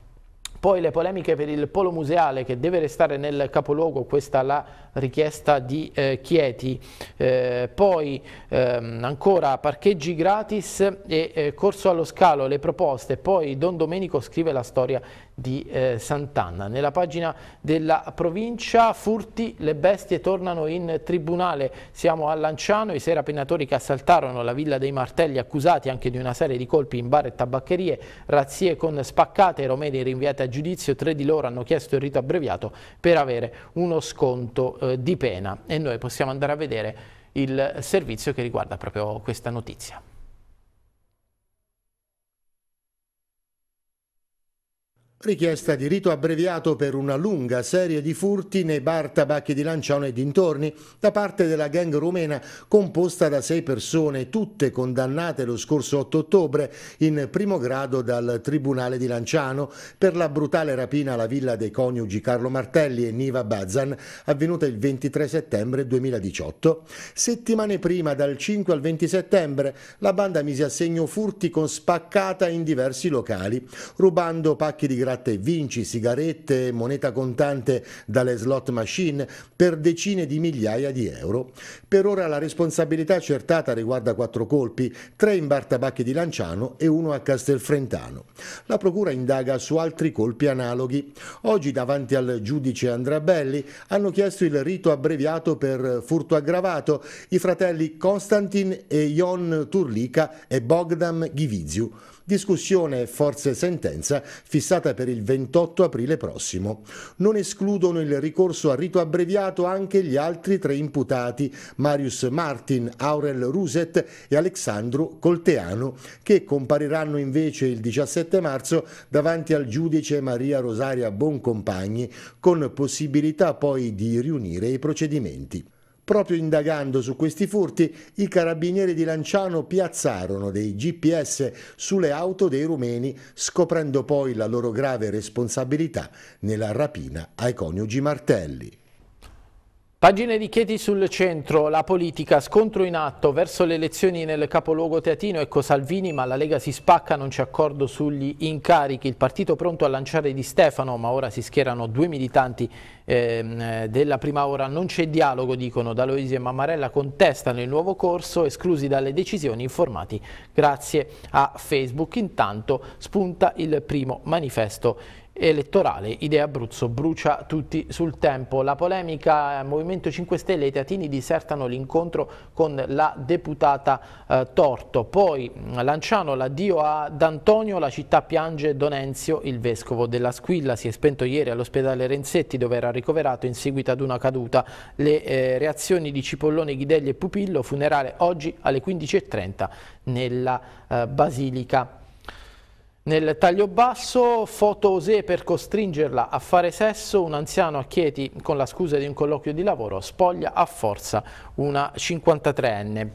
Poi le polemiche per il polo museale che deve restare nel capoluogo, questa la richiesta di eh, Chieti, eh, poi ehm, ancora parcheggi gratis e eh, corso allo scalo, le proposte, poi Don Domenico scrive la storia di eh, Sant'Anna. Nella pagina della provincia furti, le bestie tornano in tribunale, siamo a Lanciano, i serapenatori che assaltarono la villa dei Martelli accusati anche di una serie di colpi in bar e tabaccherie, razzie con spaccate, i romeni rinviati a giudizio, tre di loro hanno chiesto il rito abbreviato per avere uno sconto eh, eh, di pena e noi possiamo andare a vedere il servizio che riguarda proprio questa notizia. Richiesta di rito abbreviato per una lunga serie di furti nei bar tabacchi di Lanciano e dintorni da parte della gang rumena composta da sei persone, tutte condannate lo scorso 8 ottobre in primo grado dal Tribunale di Lanciano per la brutale rapina alla villa dei coniugi Carlo Martelli e Niva Bazan avvenuta il 23 settembre 2018. Settimane prima, dal 5 al 20 settembre, la banda mise a segno furti con spaccata in diversi locali, rubando pacchi di grande gratta e vinci, sigarette, moneta contante dalle slot machine per decine di migliaia di euro. Per ora la responsabilità accertata riguarda quattro colpi, tre in Bartabacchi di Lanciano e uno a Castelfrentano. La procura indaga su altri colpi analoghi. Oggi davanti al giudice Andrabelli hanno chiesto il rito abbreviato per furto aggravato i fratelli Konstantin e Jon Turlica e Bogdan Ghiviziu. Discussione e forse sentenza fissata per il 28 aprile prossimo. Non escludono il ricorso a rito abbreviato anche gli altri tre imputati, Marius Martin, Aurel Ruset e Alexandru Colteano, che compariranno invece il 17 marzo davanti al giudice Maria Rosaria Boncompagni, con possibilità poi di riunire i procedimenti. Proprio indagando su questi furti, i carabinieri di Lanciano piazzarono dei GPS sulle auto dei rumeni, scoprendo poi la loro grave responsabilità nella rapina ai coniugi Martelli. Pagine di Chieti sul centro, la politica, scontro in atto verso le elezioni nel capoluogo teatino, ecco Salvini ma la Lega si spacca, non c'è accordo sugli incarichi, il partito pronto a lanciare Di Stefano ma ora si schierano due militanti ehm, eh, della prima ora, non c'è dialogo dicono D'Aloisi e Mammarella, contestano il nuovo corso, esclusi dalle decisioni informati grazie a Facebook, intanto spunta il primo manifesto elettorale. Idea Abruzzo brucia tutti sul tempo. La polemica eh, Movimento 5 Stelle e i teatini disertano l'incontro con la deputata eh, Torto. Poi mm, Lanciano l'addio ad Antonio, la città piange Donenzio, il vescovo della Squilla. Si è spento ieri all'ospedale Renzetti dove era ricoverato in seguito ad una caduta. Le eh, reazioni di Cipollone, Ghidelli e Pupillo, funerale oggi alle 15.30 nella eh, Basilica nel taglio basso, foto osè per costringerla a fare sesso, un anziano a Chieti con la scusa di un colloquio di lavoro spoglia a forza una 53enne.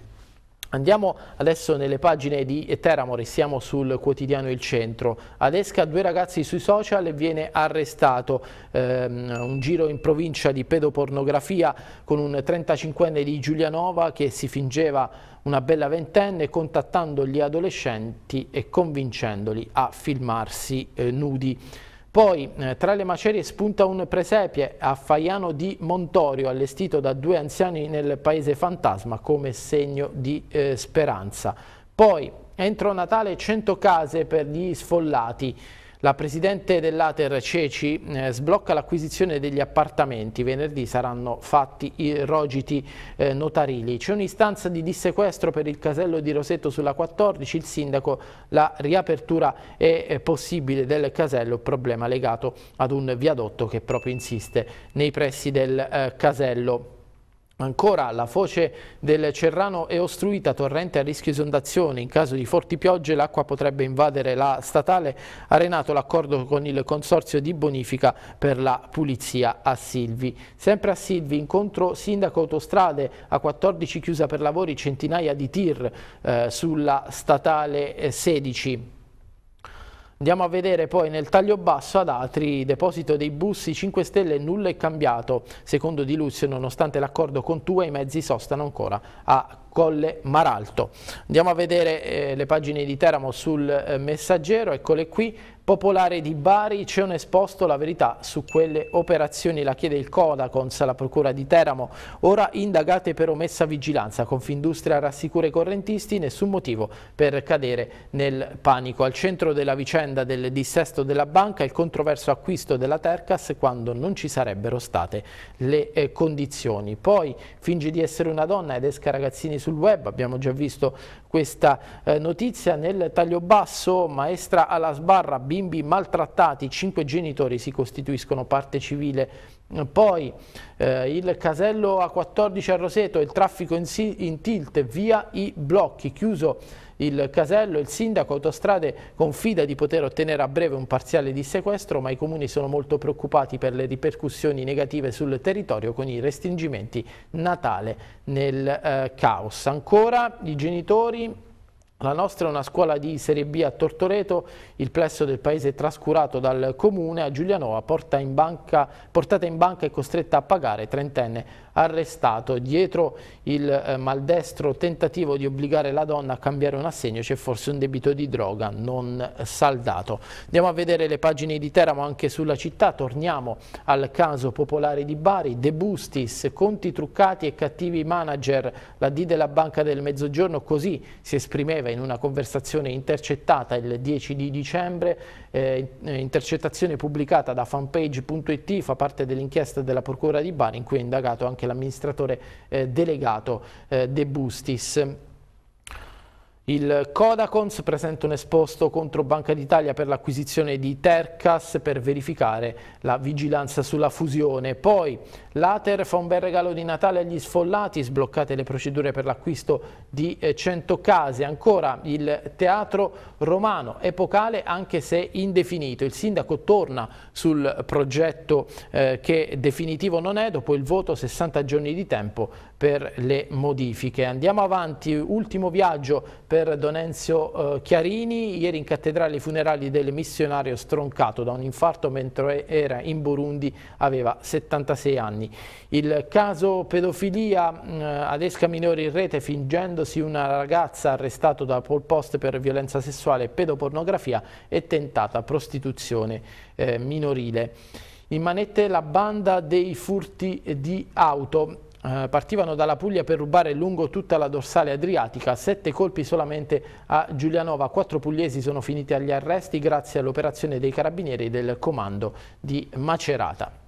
Andiamo adesso nelle pagine di Teramo, restiamo sul quotidiano Il Centro. Ad Esca due ragazzi sui social e viene arrestato, ehm, un giro in provincia di pedopornografia con un 35enne di Giulianova che si fingeva una bella ventenne contattando gli adolescenti e convincendoli a filmarsi eh, nudi. Poi eh, tra le macerie spunta un presepie a Faiano di Montorio, allestito da due anziani nel paese fantasma come segno di eh, speranza. Poi entro Natale 100 case per gli sfollati. La presidente dell'Ater Ceci eh, sblocca l'acquisizione degli appartamenti, venerdì saranno fatti i rogiti eh, notarili. C'è un'istanza di dissequestro per il casello di Rosetto sulla 14, il sindaco la riapertura è eh, possibile del casello, problema legato ad un viadotto che proprio insiste nei pressi del eh, casello. Ancora la foce del Cerrano è ostruita, torrente a rischio esondazione. In caso di forti piogge l'acqua potrebbe invadere la statale. Ha renato l'accordo con il Consorzio di Bonifica per la pulizia a Silvi. Sempre a Silvi, incontro sindaco autostrade a 14 chiusa per lavori centinaia di tir eh, sulla statale 16. Eh, Andiamo a vedere poi nel taglio basso ad Atri, deposito dei bussi 5 Stelle, nulla è cambiato. Secondo Di Luzio, nonostante l'accordo con Tua, i mezzi sostano ancora a Colle Maralto. Andiamo a vedere eh, le pagine di Teramo sul eh, messaggero, eccole qui. Popolare di Bari, c'è un esposto la verità su quelle operazioni, la chiede il Codacons la Procura di Teramo, ora indagate per omessa vigilanza, Confindustria rassicura i correntisti, nessun motivo per cadere nel panico. Al centro della vicenda del dissesto della banca il controverso acquisto della Tercas quando non ci sarebbero state le eh, condizioni. Poi finge di essere una donna ed esca ragazzini sul web, abbiamo già visto questa eh, notizia. Nel taglio basso, maestra alla sbarra, bimbi maltrattati, cinque genitori si costituiscono parte civile poi eh, il casello A14 a Roseto, il traffico in, in tilt, via i blocchi, chiuso il casello, il sindaco Autostrade confida di poter ottenere a breve un parziale di sequestro, ma i comuni sono molto preoccupati per le ripercussioni negative sul territorio con i restringimenti Natale nel eh, caos. Ancora i genitori la nostra è una scuola di Serie B a Tortoreto, il plesso del paese trascurato dal comune a Giulianova, porta in banca, portata in banca e costretta a pagare, trentenne arrestato. Dietro il eh, maldestro tentativo di obbligare la donna a cambiare un assegno c'è forse un debito di droga non saldato. Andiamo a vedere le pagine di Teramo anche sulla città, torniamo al caso popolare di Bari, De Bustis, conti truccati e cattivi manager, la D della Banca del Mezzogiorno così si esprimeva in una conversazione intercettata il 10 di dicembre, eh, intercettazione pubblicata da fanpage.it, fa parte dell'inchiesta della Procura di Bari in cui è indagato anche l'amministratore eh, delegato eh, De Bustis. Il Codacons presenta un esposto contro Banca d'Italia per l'acquisizione di Tercas per verificare la vigilanza sulla fusione. Poi L'Ater fa un bel regalo di Natale agli sfollati, sbloccate le procedure per l'acquisto di 100 eh, case. Ancora il teatro romano, epocale anche se indefinito. Il sindaco torna sul progetto eh, che definitivo non è, dopo il voto 60 giorni di tempo per le modifiche. Andiamo avanti, ultimo viaggio per Donenzio eh, Chiarini, ieri in cattedrale i funerali del missionario stroncato da un infarto mentre era in Burundi, aveva 76 anni anni. Il caso pedofilia eh, ad Esca minori in rete fingendosi una ragazza arrestato da Polpost per violenza sessuale, e pedopornografia e tentata prostituzione eh, minorile. In manette la banda dei furti di auto eh, partivano dalla Puglia per rubare lungo tutta la dorsale adriatica, sette colpi solamente a Giulianova, quattro pugliesi sono finiti agli arresti grazie all'operazione dei carabinieri del comando di Macerata.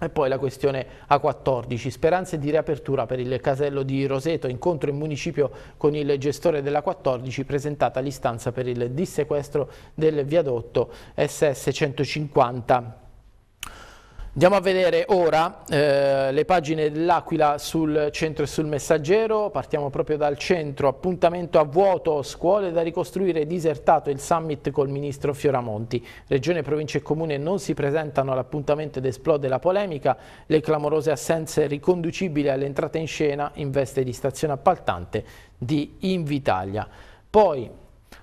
E poi la questione A14, speranze di riapertura per il casello di Roseto, incontro in municipio con il gestore della 14, presentata l'istanza per il dissequestro del viadotto SS 150. Andiamo a vedere ora eh, le pagine dell'Aquila sul centro e sul messaggero, partiamo proprio dal centro, appuntamento a vuoto, scuole da ricostruire, disertato il summit col ministro Fioramonti, regione, provincia e comune non si presentano all'appuntamento ed esplode la polemica, le clamorose assenze riconducibili all'entrata in scena in veste di stazione appaltante di Invitalia. Poi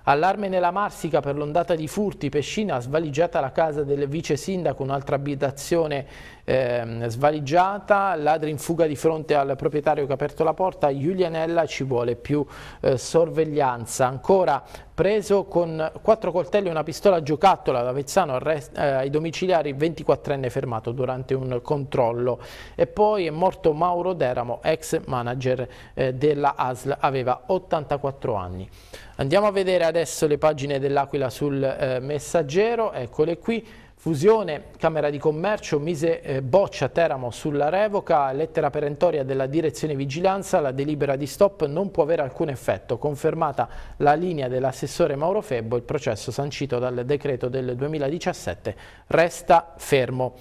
Allarme nella Marsica per l'ondata di furti, Pescina ha svaligiata la casa del vice sindaco, un'altra abitazione eh, svaligiata, ladri in fuga di fronte al proprietario che ha aperto la porta, Giulianella ci vuole più eh, sorveglianza. Ancora preso con quattro coltelli e una pistola giocattola da ad Avezzano eh, ai domiciliari 24enne fermato durante un controllo e poi è morto Mauro Deramo ex manager eh, della ASL aveva 84 anni andiamo a vedere adesso le pagine dell'Aquila sul eh, messaggero eccole qui Fusione, Camera di Commercio mise eh, boccia Teramo sulla revoca, lettera perentoria della direzione vigilanza, la delibera di stop non può avere alcun effetto, confermata la linea dell'assessore Mauro Febbo, il processo sancito dal decreto del 2017 resta fermo.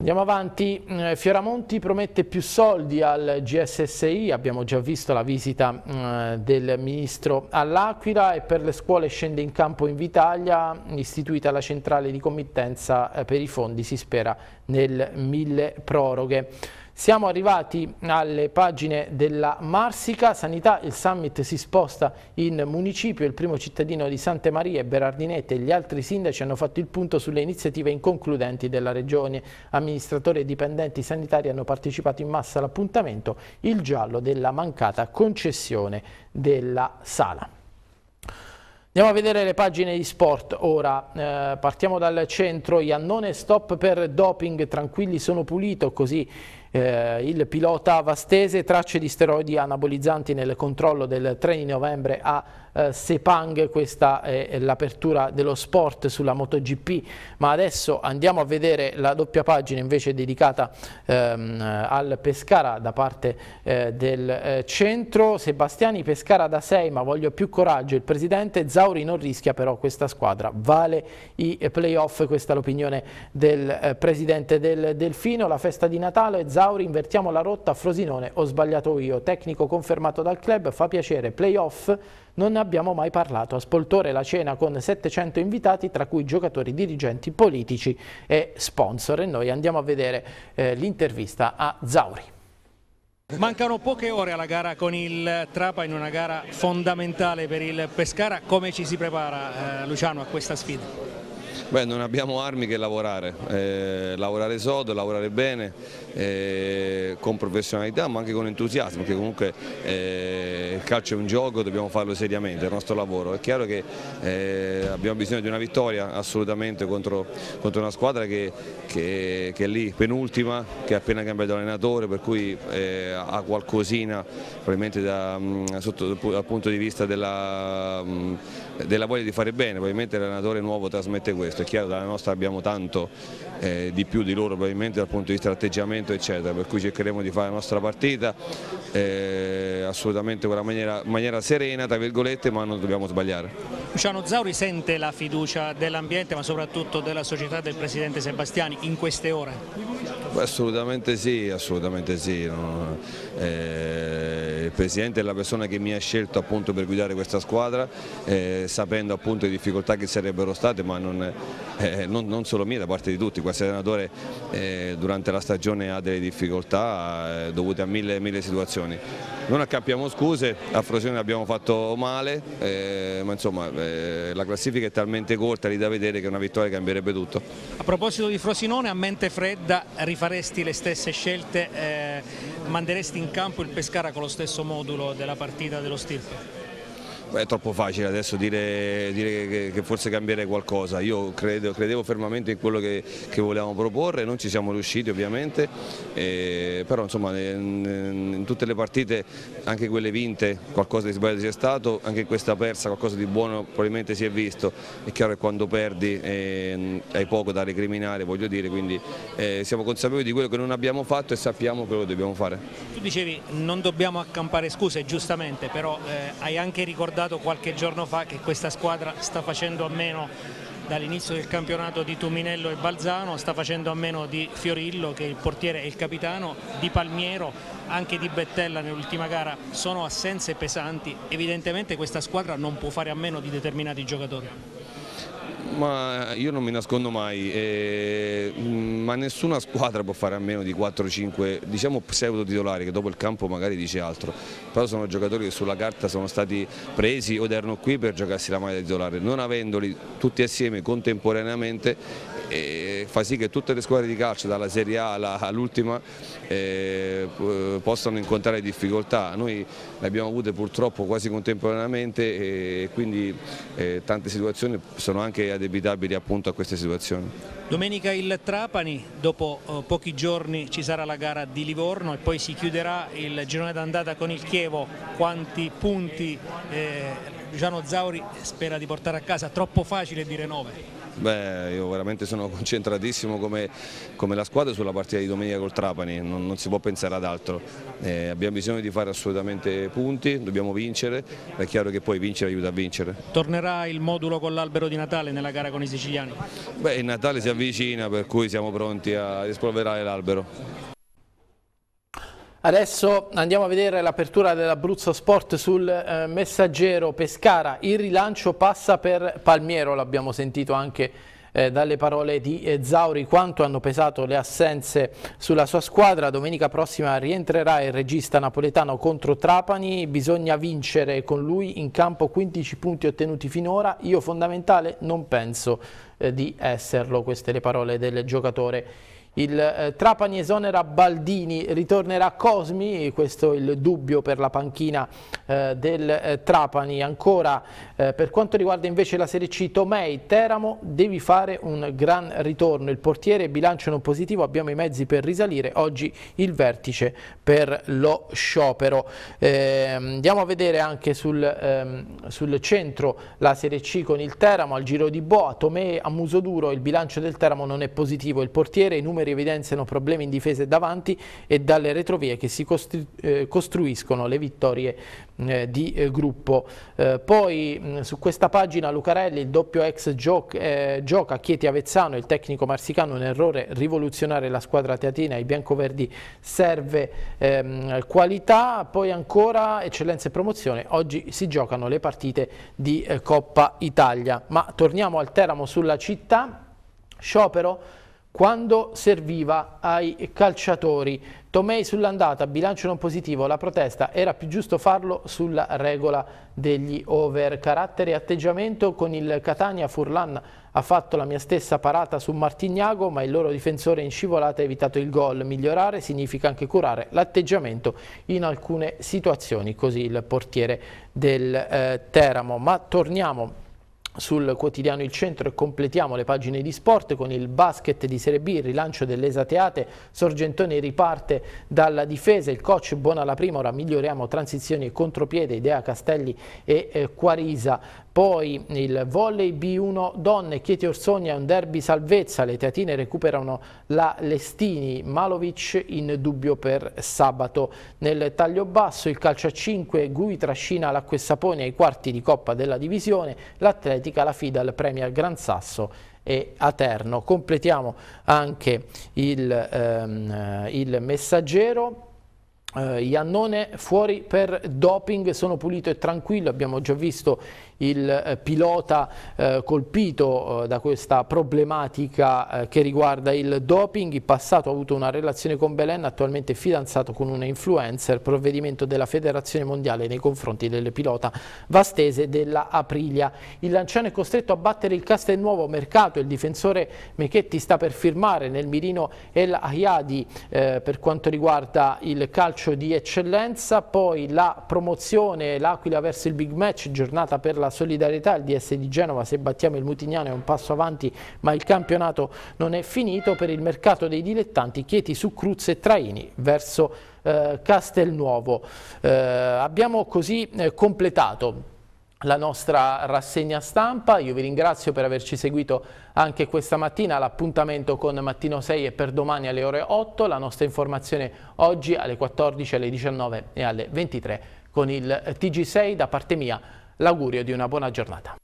Andiamo avanti, eh, Fioramonti promette più soldi al GSSI, abbiamo già visto la visita eh, del ministro all'Aquila e per le scuole scende in campo in Vitalia, istituita la centrale di committenza eh, per i fondi, si spera nel mille proroghe. Siamo arrivati alle pagine della Marsica, Sanità, il summit si sposta in municipio, il primo cittadino di Sante Marie, e Berardinette e gli altri sindaci hanno fatto il punto sulle iniziative inconcludenti della regione. Amministratori e dipendenti sanitari hanno partecipato in massa all'appuntamento, il giallo della mancata concessione della sala. Andiamo a vedere le pagine di sport ora, eh, partiamo dal centro, Iannone stop per doping, tranquilli sono pulito, così eh, il pilota Vastese, tracce di steroidi anabolizzanti nel controllo del 3 di novembre a eh, Sepang, questa è eh, eh, l'apertura dello sport sulla MotoGP, ma adesso andiamo a vedere la doppia pagina invece dedicata ehm, al Pescara da parte eh, del eh, centro, Sebastiani Pescara da 6 ma voglio più coraggio, il presidente Zauri non rischia però questa squadra, vale i playoff, questa è l'opinione del eh, presidente del Delfino, la festa di Natale, Zauri invertiamo la rotta, Frosinone ho sbagliato io, tecnico confermato dal club, fa piacere, playoff non ne abbiamo mai parlato. A Spoltore la cena con 700 invitati, tra cui giocatori, dirigenti, politici e sponsor. E noi andiamo a vedere eh, l'intervista a Zauri. Mancano poche ore alla gara con il Trapa in una gara fondamentale per il Pescara. Come ci si prepara eh, Luciano a questa sfida? Beh, non abbiamo armi che lavorare, eh, lavorare sodo, lavorare bene, eh, con professionalità ma anche con entusiasmo perché comunque eh, il calcio è un gioco, dobbiamo farlo seriamente, è il nostro lavoro. È chiaro che eh, abbiamo bisogno di una vittoria assolutamente contro, contro una squadra che, che, che, è lì penultima, che ha appena cambiato allenatore per cui eh, ha qualcosina probabilmente da, mh, mm, sotto, dal punto di vista della... Mh, mm, della voglia di fare bene, probabilmente l'allenatore nuovo trasmette questo, è chiaro che dalla nostra abbiamo tanto eh, di più di loro probabilmente dal punto di atteggiamento eccetera, per cui cercheremo di fare la nostra partita eh, assolutamente in maniera, maniera, serena tra virgolette ma non dobbiamo sbagliare. Luciano Zauri sente la fiducia dell'ambiente ma soprattutto della società del Presidente Sebastiani in queste ore? Assolutamente sì, assolutamente sì. No? Eh, il Presidente è la persona che mi ha scelto appunto per guidare questa squadra, eh, sapendo appunto le difficoltà che sarebbero state, ma non, eh, non, non solo mie, da parte di tutti. Questo allenatore eh, durante la stagione ha delle difficoltà eh, dovute a mille, mille situazioni. Non accappiamo scuse, a Frosione abbiamo fatto male, eh, ma insomma la classifica è talmente corta lì da vedere che una vittoria cambierebbe tutto. A proposito di Frosinone, a mente fredda, riflessione faresti le stesse scelte, eh, manderesti in campo il Pescara con lo stesso modulo della partita dello Stirpe? è troppo facile adesso dire, dire che, che, forse cambierei qualcosa, io credo, credevo fermamente in quello che, che, volevamo proporre, non ci siamo riusciti ovviamente, eh, però insomma eh, in, in, tutte le partite, anche quelle vinte, qualcosa di sbagliato c'è stato, anche questa persa qualcosa di buono probabilmente si è visto, è chiaro che quando perdi eh, hai poco da recriminare, voglio dire, quindi eh, siamo consapevoli di quello che non abbiamo fatto e sappiamo quello che dobbiamo fare. Tu dicevi non dobbiamo accampare scuse, giustamente, però eh, hai anche ricordato ricordato qualche giorno fa che questa squadra sta facendo a meno dall'inizio del campionato di Tuminello e Balzano, sta facendo a meno di Fiorillo che è il portiere e il capitano, di Palmiero, anche di Bettella nell'ultima gara, sono assenze pesanti, evidentemente questa squadra non può fare a meno di determinati giocatori. Ma io non mi nascondo mai, eh, ma nessuna squadra può fare a meno di 4-5 diciamo pseudo titolari che dopo il campo magari dice altro, però sono giocatori che sulla carta sono stati presi o erano qui per giocarsi la maglia titolare, non avendoli tutti assieme contemporaneamente e fa sì che tutte le squadre di calcio dalla Serie A all'ultima eh, possano incontrare difficoltà. Noi le abbiamo avute purtroppo quasi contemporaneamente e quindi eh, tante situazioni sono anche addebitabili appunto a queste situazioni. Domenica il Trapani, dopo eh, pochi giorni ci sarà la gara di Livorno e poi si chiuderà il girone d'andata con il Chievo, quanti punti eh, Luciano Zauri spera di portare a casa, troppo facile dire 9. Beh, io veramente sono concentratissimo come, come, la squadra sulla partita di domenica col Trapani, non, non si può pensare ad altro. Eh, abbiamo bisogno di fare assolutamente punti, dobbiamo vincere, è chiaro che poi vincere aiuta a vincere. Tornerà il modulo con l'albero di Natale nella gara con i siciliani? Beh, il Natale si avvicina per cui siamo pronti a rispolverare l'albero. Adesso andiamo a vedere l'apertura dell'Abruzzo Sport sul eh, messaggero Pescara. Il rilancio passa per Palmiero, l'abbiamo sentito anche eh, dalle parole di eh, Zauri. Quanto hanno pesato le assenze sulla sua squadra? Domenica prossima rientrerà il regista napoletano contro Trapani. Bisogna vincere con lui in campo 15 punti ottenuti finora. Io fondamentale non penso eh, di esserlo. Queste le parole del giocatore il eh, Trapani esonera Baldini, ritornerà Cosmi, questo è il dubbio per la panchina eh, del eh, Trapani. Ancora eh, per quanto riguarda invece la Serie C, Tomei, Teramo, devi fare un gran ritorno. Il portiere bilancio non positivo, abbiamo i mezzi per risalire, oggi il vertice per lo sciopero. Ehm, andiamo a vedere anche sul, ehm, sul, centro la Serie C con il Teramo, al giro di Boa, Tomei a muso duro, il bilancio del Teramo non è positivo, il portiere i numeri numeri evidenziano problemi in difesa e davanti e dalle retrovie che si costru eh, costruiscono le vittorie eh, di eh, gruppo. Eh, poi mh, mm, su questa pagina Lucarelli, il doppio ex gioc eh, gioca Chieti Avezzano, il tecnico marsicano, un errore rivoluzionare la squadra teatina, ai biancoverdi serve ehm, qualità, poi ancora eccellenza e promozione, oggi si giocano le partite di eh, Coppa Italia. Ma torniamo al Teramo sulla città, sciopero quando serviva ai calciatori. Tomei sull'andata, bilancio non positivo, la protesta era più giusto farlo sulla regola degli over. Carattere e atteggiamento con il Catania Furlan ha fatto la mia stessa parata su Martignago, ma il loro difensore in scivolata ha evitato il gol. Migliorare significa anche curare l'atteggiamento in alcune situazioni, così il portiere del eh, Teramo. Ma torniamo sul quotidiano Il Centro e completiamo le pagine di sport con il basket di Serie B, il rilancio dell'Esateate, Sorgentoni riparte dalla difesa, il coach buona la prima, ora miglioriamo transizioni e contropiede, Idea Castelli e eh, Quarisa, poi il volley B1 donne, Chieti Orsoni è un derby salvezza, le teatine recuperano la Lestini, Malovic in dubbio per sabato. Nel taglio basso il calcio a 5, Gui trascina l'acque Saponi ai quarti di Coppa della Divisione, l'Atletica la fida al Premier Gran Sasso e Aterno. Completiamo anche il, ehm, eh, il messaggero. Eh, Iannone fuori per doping, sono pulito e tranquillo, abbiamo già visto il eh, pilota eh, colpito eh, da questa problematica eh, che riguarda il doping. In passato ha avuto una relazione con Belen, attualmente è fidanzato con una influencer, provvedimento della Federazione Mondiale nei confronti del pilota Vastese della Aprilia. Il Lanciano è costretto a battere il Castelnuovo Mercato, il difensore Mechetti sta per firmare nel mirino El Ayadi eh, per quanto riguarda il calcio di eccellenza, poi la promozione, l'Aquila verso il big match, giornata per la solidarietà al DS di Genova se battiamo il Mutignano è un passo avanti ma il campionato non è finito per il mercato dei dilettanti Chieti su Cruz e Traini verso eh, Castelnuovo eh, abbiamo così eh, completato la nostra rassegna stampa. Io vi ringrazio per averci seguito anche questa mattina. L'appuntamento con Mattino 6 è per domani alle ore 8. La nostra informazione oggi alle 14, alle 19 e alle 23 con il TG6 da parte mia l'augurio di una buona giornata.